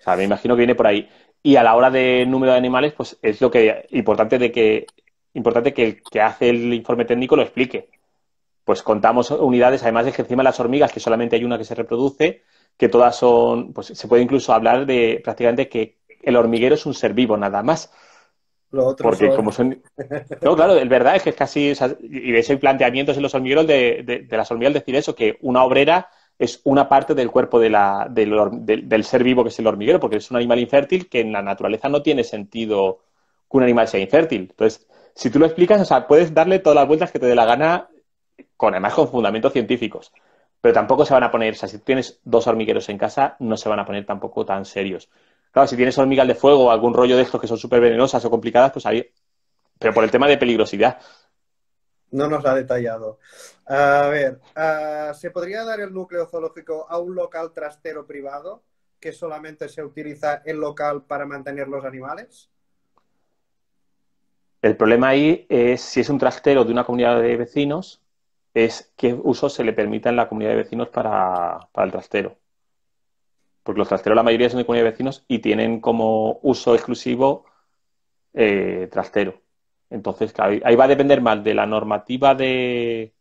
[SPEAKER 1] O sea, me imagino que viene por ahí. Y a la hora del número de animales, pues es lo que importante de que importante que el que hace el informe técnico lo explique. Pues contamos unidades, además de que encima las hormigas, que solamente hay una que se reproduce, que todas son, pues se puede incluso hablar de prácticamente que el hormiguero es un ser vivo nada más.
[SPEAKER 2] Porque como son... [laughs] No,
[SPEAKER 1] claro, es verdad, es que es casi... y de hay planteamientos en los hormigueros de, de, de las hormigas decir eso, que una obrera es una parte del cuerpo del, ser vivo que es el hormiguero, porque es un animal infértil que en la naturaleza no tiene sentido que un animal sea infértil. Entonces, si tú lo explicas, o sea, puedes darle todas las vueltas que te dé la gana, con además con fundamentos científicos, pero tampoco se van a poner, o sea, si tienes dos hormigueros en casa, no se van a poner tampoco tan serios. Claro, si tienes hormigas de fuego o algún rollo de estos que son súper venenosas o complicadas, pues ahí... Pero por el tema de peligrosidad
[SPEAKER 2] no nos ha detallado. A ver, ¿se podría dar el núcleo zoológico a un local trastero privado que solamente se utiliza el local para mantener los animales?
[SPEAKER 1] El problema ahí es si es un trastero de una comunidad de vecinos, es qué uso se le permita en la comunidad de vecinos para, el trastero. Porque los trasteros la mayoría son de comunidad de vecinos y tienen como uso exclusivo eh, trastero. Entonces, claro, ahí va a depender más de la normativa de,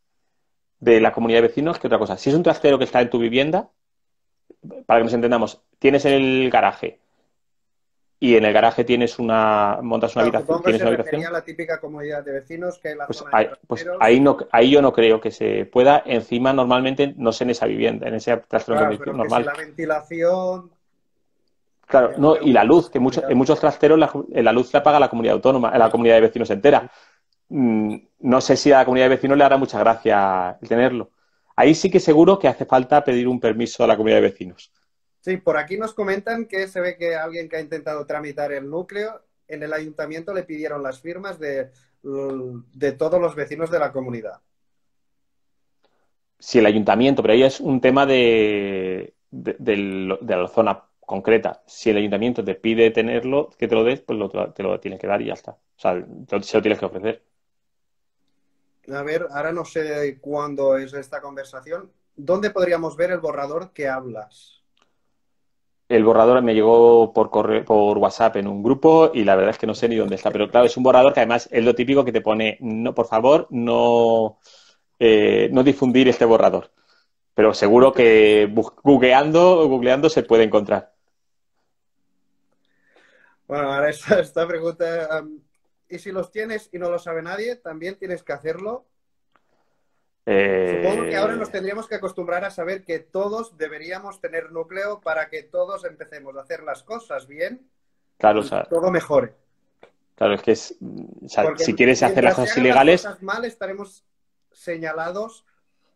[SPEAKER 1] la comunidad de vecinos que otra cosa. Si es un trastero que está en tu vivienda, para que nos entendamos, tienes el garaje y en el garaje tienes una montas una habitación, tienes una
[SPEAKER 2] la típica comunidad de vecinos que la pues,
[SPEAKER 1] pues, ahí, no ahí yo no creo que se pueda encima normalmente no sé en esa vivienda en ese trastero normal. la
[SPEAKER 2] ventilación
[SPEAKER 1] Claro, no, y la luz, que en muchos trasteros eh, la, luz la paga la comunidad autónoma, eh, la comunidad de vecinos entera. Mm, no sé si a la comunidad de vecinos le hará mucha gracia el tenerlo. Ahí sí que seguro que hace falta pedir un permiso a la comunidad de vecinos.
[SPEAKER 2] Sí, por aquí nos comentan que se ve que alguien que ha intentado tramitar el núcleo, en el ayuntamiento le pidieron las firmas de, mm, todos los vecinos de la comunidad.
[SPEAKER 1] Sí, el ayuntamiento, pero ahí es un tema de, de la zona concreta. Si el ayuntamiento te pide tenerlo, que te lo des, pues lo, te lo tienes que dar y ya está. O sea, se lo tienes que ofrecer.
[SPEAKER 2] A ver, ahora no sé cuándo es esta conversación. ¿Dónde podríamos ver el borrador que hablas?
[SPEAKER 1] El borrador me llegó por, por WhatsApp en un grupo y la verdad es que no sé ni dónde está. Pero claro, es un borrador que además es lo típico que te pone, no, por favor, no, eh, no difundir este borrador. Pero seguro que googleando, googleando se puede encontrar.
[SPEAKER 2] Bueno, ahora [laughs] esta, pregunta. ¿Y si los tienes y no lo sabe nadie, también tienes que hacerlo?
[SPEAKER 1] Supongo que ahora nos eh,
[SPEAKER 2] tendríamos que acostumbrar a saber que todos deberíamos tener núcleo para que todos empecemos a hacer las cosas bien. Claro, y todo
[SPEAKER 1] mejor. Claro, es que es, si quieres hacer las cosas ilegales.
[SPEAKER 2] mal estaremos señalados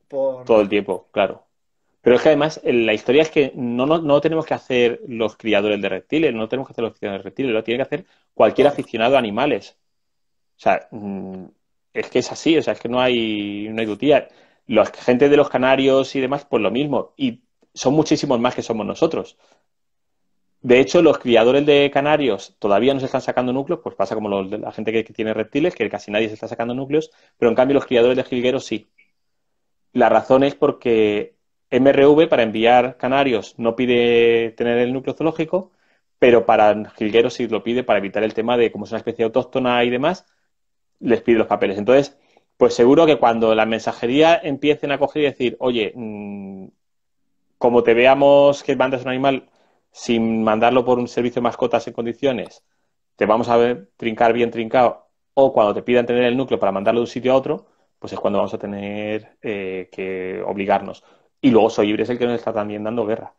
[SPEAKER 2] por.
[SPEAKER 1] Todo el tiempo, claro. Pero es que además eh, la historia es que no, no, tenemos que hacer los criadores de reptiles, no tenemos que hacer los criadores de reptiles, lo tiene que hacer cualquier aficionado a animales. O sea, mm, es que es así, o sea, es que no hay, no hay tutía. La gente de los canarios y demás, pues lo mismo. Y son muchísimos más que somos nosotros. De hecho, los criadores de canarios todavía no se están sacando núcleos, pues pasa como la gente que, que, tiene reptiles, que casi nadie se está sacando núcleos, pero en cambio los criadores de jilgueros sí. La razón es porque MRV para enviar canarios no pide tener el núcleo zoológico, pero para jilgueros sí lo pide para evitar el tema de como es una especie autóctona y demás, les pide los papeles. Entonces, pues seguro que cuando la mensajería empiecen a coger y decir, oye, mm, como te veamos que mandas un animal sin mandarlo por un servicio de mascotas en condiciones, te vamos a ver trincar bien trincado, o cuando te pidan tener el núcleo para mandarlo de un sitio a otro, pues es cuando vamos a tener eh, que obligarnos. Y luego Soyibre es el que nos está también dando guerra.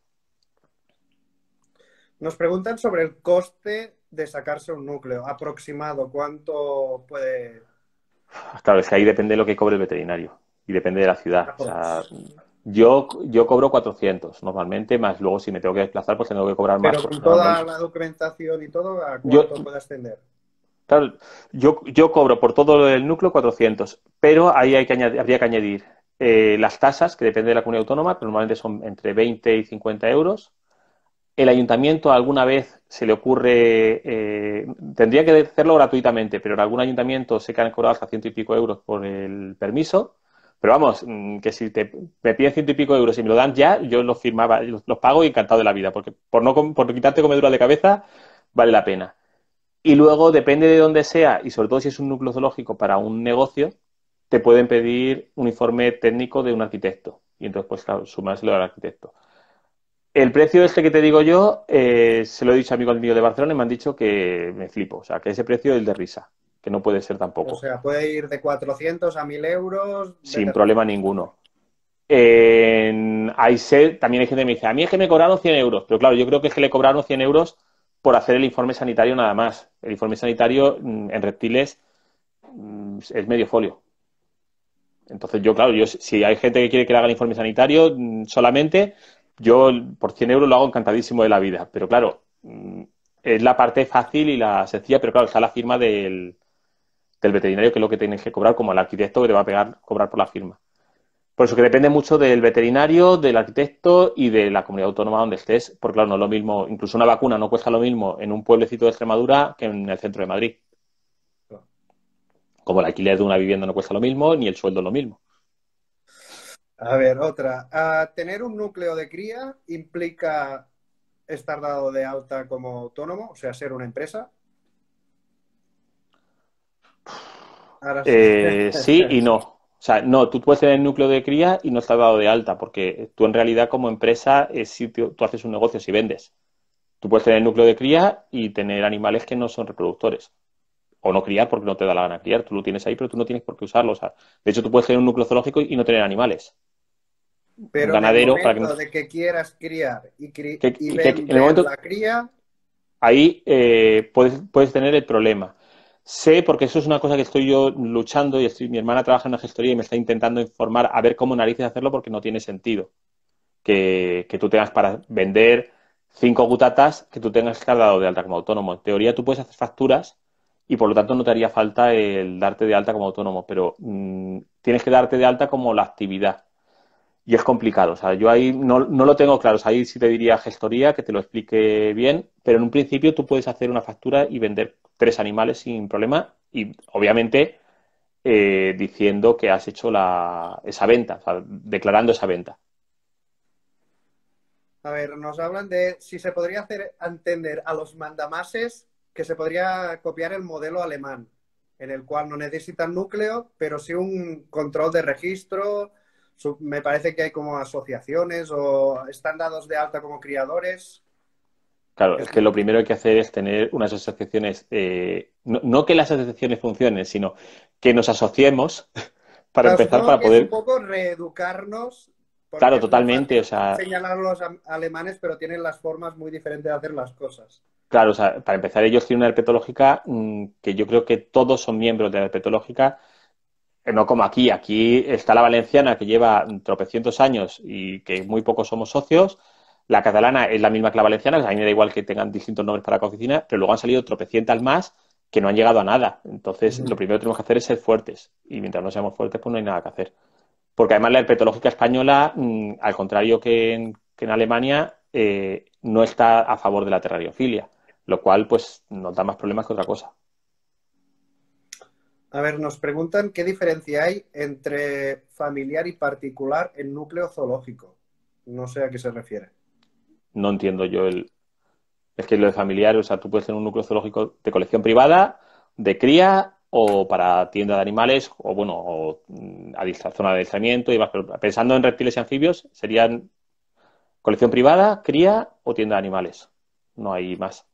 [SPEAKER 2] Nos preguntan sobre el coste de sacarse un núcleo. Aproximado, ¿cuánto puede...?
[SPEAKER 1] Claro, es que ahí depende de lo que cobre el veterinario y depende de la ciudad. yo, yo cobro 400 normalmente, más luego si me tengo que desplazar, pues tengo que cobrar más. Pero con pues, toda la
[SPEAKER 2] documentación y todo, ¿a cuánto puede ascender?
[SPEAKER 1] Claro, yo, cobro por todo el núcleo 400, pero ahí hay que habría que añadir eh, las tasas, que depende de la comunidad autónoma, pero normalmente son entre 20 y 50 euros. El ayuntamiento alguna vez se le ocurre, eh, tendría que hacerlo gratuitamente, pero en algún ayuntamiento se que han cobrado hasta ciento y pico euros por el permiso. Pero vamos, mm, que si te, me piden ciento y pico euros y me lo dan ya, yo los firmaba, los, pago y encantado de la vida, porque por no por quitarte comedura de cabeza, vale la pena. Y luego, depende de dónde sea, y sobre todo si es un núcleo zoológico para un negocio, pueden pedir un informe técnico de un arquitecto. Y entonces, pues claro, sumárselo al arquitecto. El precio este que te digo yo, eh, se lo he dicho a amigos míos de Barcelona y me han dicho que me flipo. O sea, que ese precio es el de risa, que no puede ser tampoco. O
[SPEAKER 2] sea, puede ir de 400 a 1000 euros.
[SPEAKER 1] Sin problema ninguno. también hay gente que me dice, a mí es que me cobraron 100 euros. Pero claro, yo creo que es que le cobraron 100 euros por hacer el informe sanitario nada más. El informe sanitario mm, en reptiles mm, es medio folio. Entonces yo, claro, yo si hay gente que quiere que le haga el informe sanitario mm, solamente, yo por 100 euros lo hago encantadísimo de la vida. Pero claro, mm, es la parte fácil y la sencilla, pero claro, está la firma del, veterinario, que es lo que tienes que cobrar, como el arquitecto que te va a pegar, cobrar por la firma. Por eso que depende mucho del veterinario, del arquitecto y de la comunidad autónoma donde estés, porque claro, no es lo mismo, incluso una vacuna no cuesta lo mismo en un pueblecito de Extremadura que en el centro de Madrid. Como la alquiler de una vivienda no cuesta lo mismo, ni el sueldo lo mismo.
[SPEAKER 2] A ver, otra. Ah, tener un núcleo de cría implica estar dado de alta como autónomo, o sea, ser una empresa. Eh, sí. y
[SPEAKER 1] no. O sea, no, tú puedes tener el núcleo de cría y no estar dado de alta, porque tú en realidad como empresa, es sitio. tú, haces un negocio, si vendes. Tú puedes tener el núcleo de cría y tener animales que no son reproductores o no criar porque no te da la gana criar. Tú lo tienes ahí, pero tú no tienes por qué usarlo. O sea, de hecho, tú puedes tener un núcleo zoológico y no tener animales.
[SPEAKER 2] Pero en el para de que quieras criar y, cri... la cría...
[SPEAKER 1] Ahí eh, puedes, tener el problema. Sé, porque eso es una cosa que estoy yo luchando y estoy, mi hermana trabaja en la gestoría y me está intentando informar a ver cómo narices hacerlo porque no tiene sentido que, tú tengas para vender cinco gutatas que tú tengas que de alta como autónomo. En teoría tú puedes hacer facturas y por lo tanto no te haría falta el darte de alta como autónomo, pero mm, tienes que darte de alta como la actividad. Y es complicado, o sea, yo ahí no, lo tengo claro, o ahí sí te diría gestoría que te lo explique bien, pero en un principio tú puedes hacer una factura y vender tres animales sin problema y obviamente eh, diciendo que has hecho la, esa venta, o sea, declarando esa venta.
[SPEAKER 2] A ver, nos hablan de si se podría hacer entender a los mandamases que se podría copiar el modelo alemán, en el cual no necesitan núcleo, pero sí un control de registro. Me parece que hay como asociaciones o están de alta como criadores.
[SPEAKER 1] Claro, es que lo primero que hay que hacer es tener unas asociaciones, eh, no, que las asociaciones funcionen, sino que nos asociemos [laughs] para empezar para poder. un
[SPEAKER 2] poco reeducarnos. Claro,
[SPEAKER 1] totalmente. O sea...
[SPEAKER 2] Señalar a los alemanes, pero tienen las formas muy diferentes de hacer las cosas.
[SPEAKER 1] Claro, para empezar, ellos tienen una herpetológica mm, que yo creo que todos son miembros de la herpetológica, eh, no como aquí. Aquí está la valenciana que lleva tropecientos años y que muy pocos somos socios. La catalana es la misma que la valenciana, a mí me da igual que tengan distintos nombres para la oficina, pero luego han salido tropecientas más que no han llegado a nada. Entonces, lo primero que tenemos que hacer es ser fuertes. Y mientras no seamos fuertes, pues no hay nada que hacer. Porque además la herpetológica española, mm, al contrario que en, Alemania, eh, no está a favor de la terrariofilia lo cual pues nos da más problemas que otra cosa.
[SPEAKER 2] A ver, nos preguntan qué diferencia hay entre familiar y particular en núcleo zoológico. No sé a qué se refiere.
[SPEAKER 1] No entiendo yo el. Es que lo de familiar, o sea, tú puedes tener un núcleo zoológico de colección privada, de cría o para tienda de animales o, bueno, o mm, a zona de aislamiento y pensando en reptiles y anfibios, serían colección privada, cría o tienda de animales. No hay más.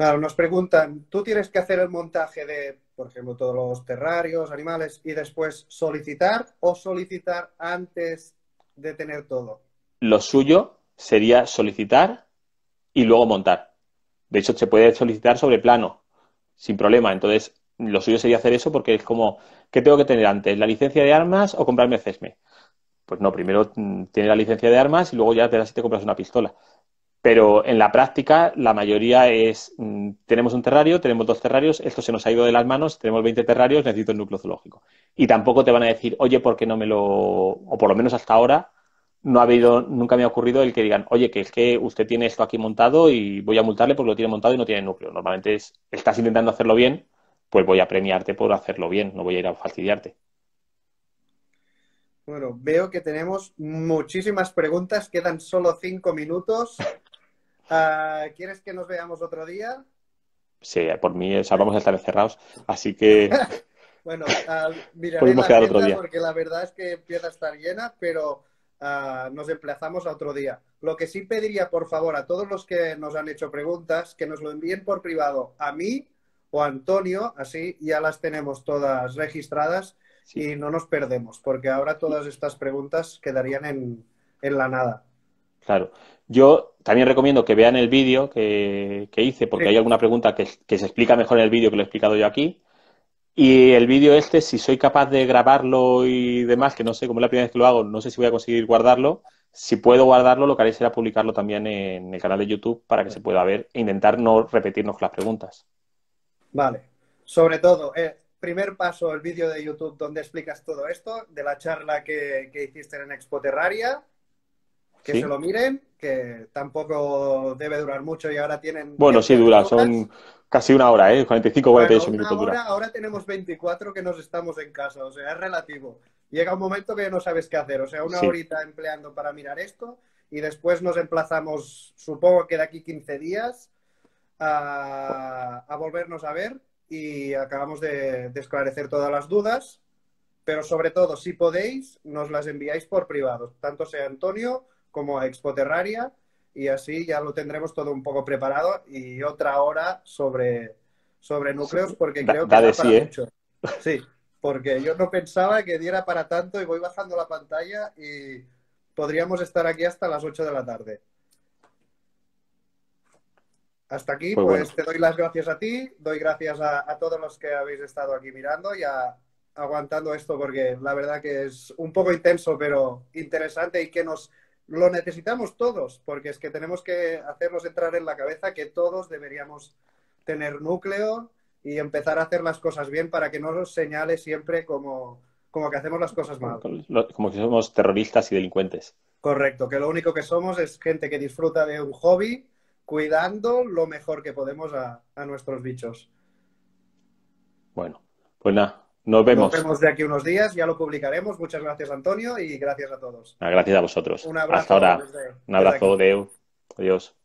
[SPEAKER 2] Claro, nos preguntan, tú tienes que hacer el montaje de, por ejemplo, todos los terrarios, animales, y después solicitar o solicitar antes de tener todo.
[SPEAKER 1] Lo suyo sería solicitar y luego montar. De hecho, se puede solicitar sobre plano, sin problema. Entonces, lo suyo sería hacer eso porque es como, ¿qué tengo que tener antes? ¿La licencia de armas o comprarme CESME? Pues no, primero mm, tienes la licencia de armas y luego ya te das si te compras una pistola. Pero en la práctica, la mayoría es, mm, tenemos un terrario, tenemos dos terrarios, esto se nos ha ido de las manos, tenemos 20 terrarios, necesito el núcleo zoológico. Y tampoco te van a decir, oye, ¿por qué no me lo...? O por lo menos hasta ahora, no ha habido, nunca me ha ocurrido el que digan, oye, que es que usted tiene esto aquí montado y voy a multarle porque lo tiene montado y no tiene núcleo. Normalmente es, estás intentando hacerlo bien, pues voy a premiarte por hacerlo bien, no voy a ir a fastidiarte.
[SPEAKER 2] Bueno, veo que tenemos muchísimas preguntas, quedan solo cinco minutos. [laughs] Ah, ¿Quieres que nos veamos otro día?
[SPEAKER 1] Sí, eh, por mí, salvamos estar encerrados, así que...
[SPEAKER 2] [laughs] bueno, ah, quedar otro día. porque la verdad es que empieza a estar llena, pero ah, nos emplazamos a otro día. Lo que sí pediría, por favor, a todos los que nos han hecho preguntas, que nos lo envíen por privado a mí o a Antonio, así ya las tenemos todas registradas y no nos perdemos, porque ahora todas estas preguntas quedarían en, en la nada.
[SPEAKER 1] Claro. Yo también recomiendo que vean el vídeo que, hice, porque hay alguna pregunta que, se explica mejor en el vídeo que lo he explicado yo aquí. Y el vídeo este, si soy capaz de grabarlo y demás, que no sé, como es la primera vez que lo hago, no sé si voy a conseguir guardarlo. Si puedo guardarlo, lo que haré será publicarlo también en el canal de YouTube para que se pueda ver e intentar no repetirnos las preguntas.
[SPEAKER 2] Vale. Sobre todo, eh, primer paso, el vídeo de YouTube donde explicas todo esto, de la charla que, hiciste en Expo Terraria, que se lo miren que tampoco debe durar mucho y ahora tienen...
[SPEAKER 1] Bueno, sí dura, son casi una hora, ¿eh? 45 48 minutos
[SPEAKER 2] Ahora tenemos 24 que nos estamos en casa, o sea, es relativo. Llega un momento que no sabes qué hacer, o sea, una horita empleando para mirar esto y después nos emplazamos, supongo que de aquí 15 días, a, a volvernos a ver y acabamos de, de, esclarecer todas las dudas, pero sobre todo, si podéis, nos las enviáis por privado, tanto sea Antonio como Expo Terraria y así ya lo tendremos todo un poco preparado y otra hora sobre, sobre núcleos porque creo que da para sí, ¿eh? mucho. Sí, porque yo no pensaba que diera para tanto y voy bajando la pantalla y podríamos estar aquí hasta las 8 de la tarde. Hasta aquí, pues, pues te doy las gracias a ti, doy gracias a, todos los que habéis estado aquí mirando y aguantando esto porque la verdad que es un poco intenso, pero interesante y que nos lo necesitamos todos, porque es que tenemos que hacernos entrar en la cabeza que todos deberíamos tener núcleo y empezar a hacer las cosas bien para que no nos señale siempre como, que hacemos las cosas mal.
[SPEAKER 1] Como que somos terroristas y delincuentes.
[SPEAKER 2] Correcto, que lo único que somos es gente que disfruta de un hobby cuidando lo mejor que podemos a nuestros bichos.
[SPEAKER 1] Bueno, pues nada, nos vemos. vemos
[SPEAKER 2] de aquí unos días, ya lo publicaremos. Muchas gracias, Antonio, y gracias a todos. Ah, gracias a vosotros. Hasta ahora. Un abrazo,
[SPEAKER 1] Deu. Adiós.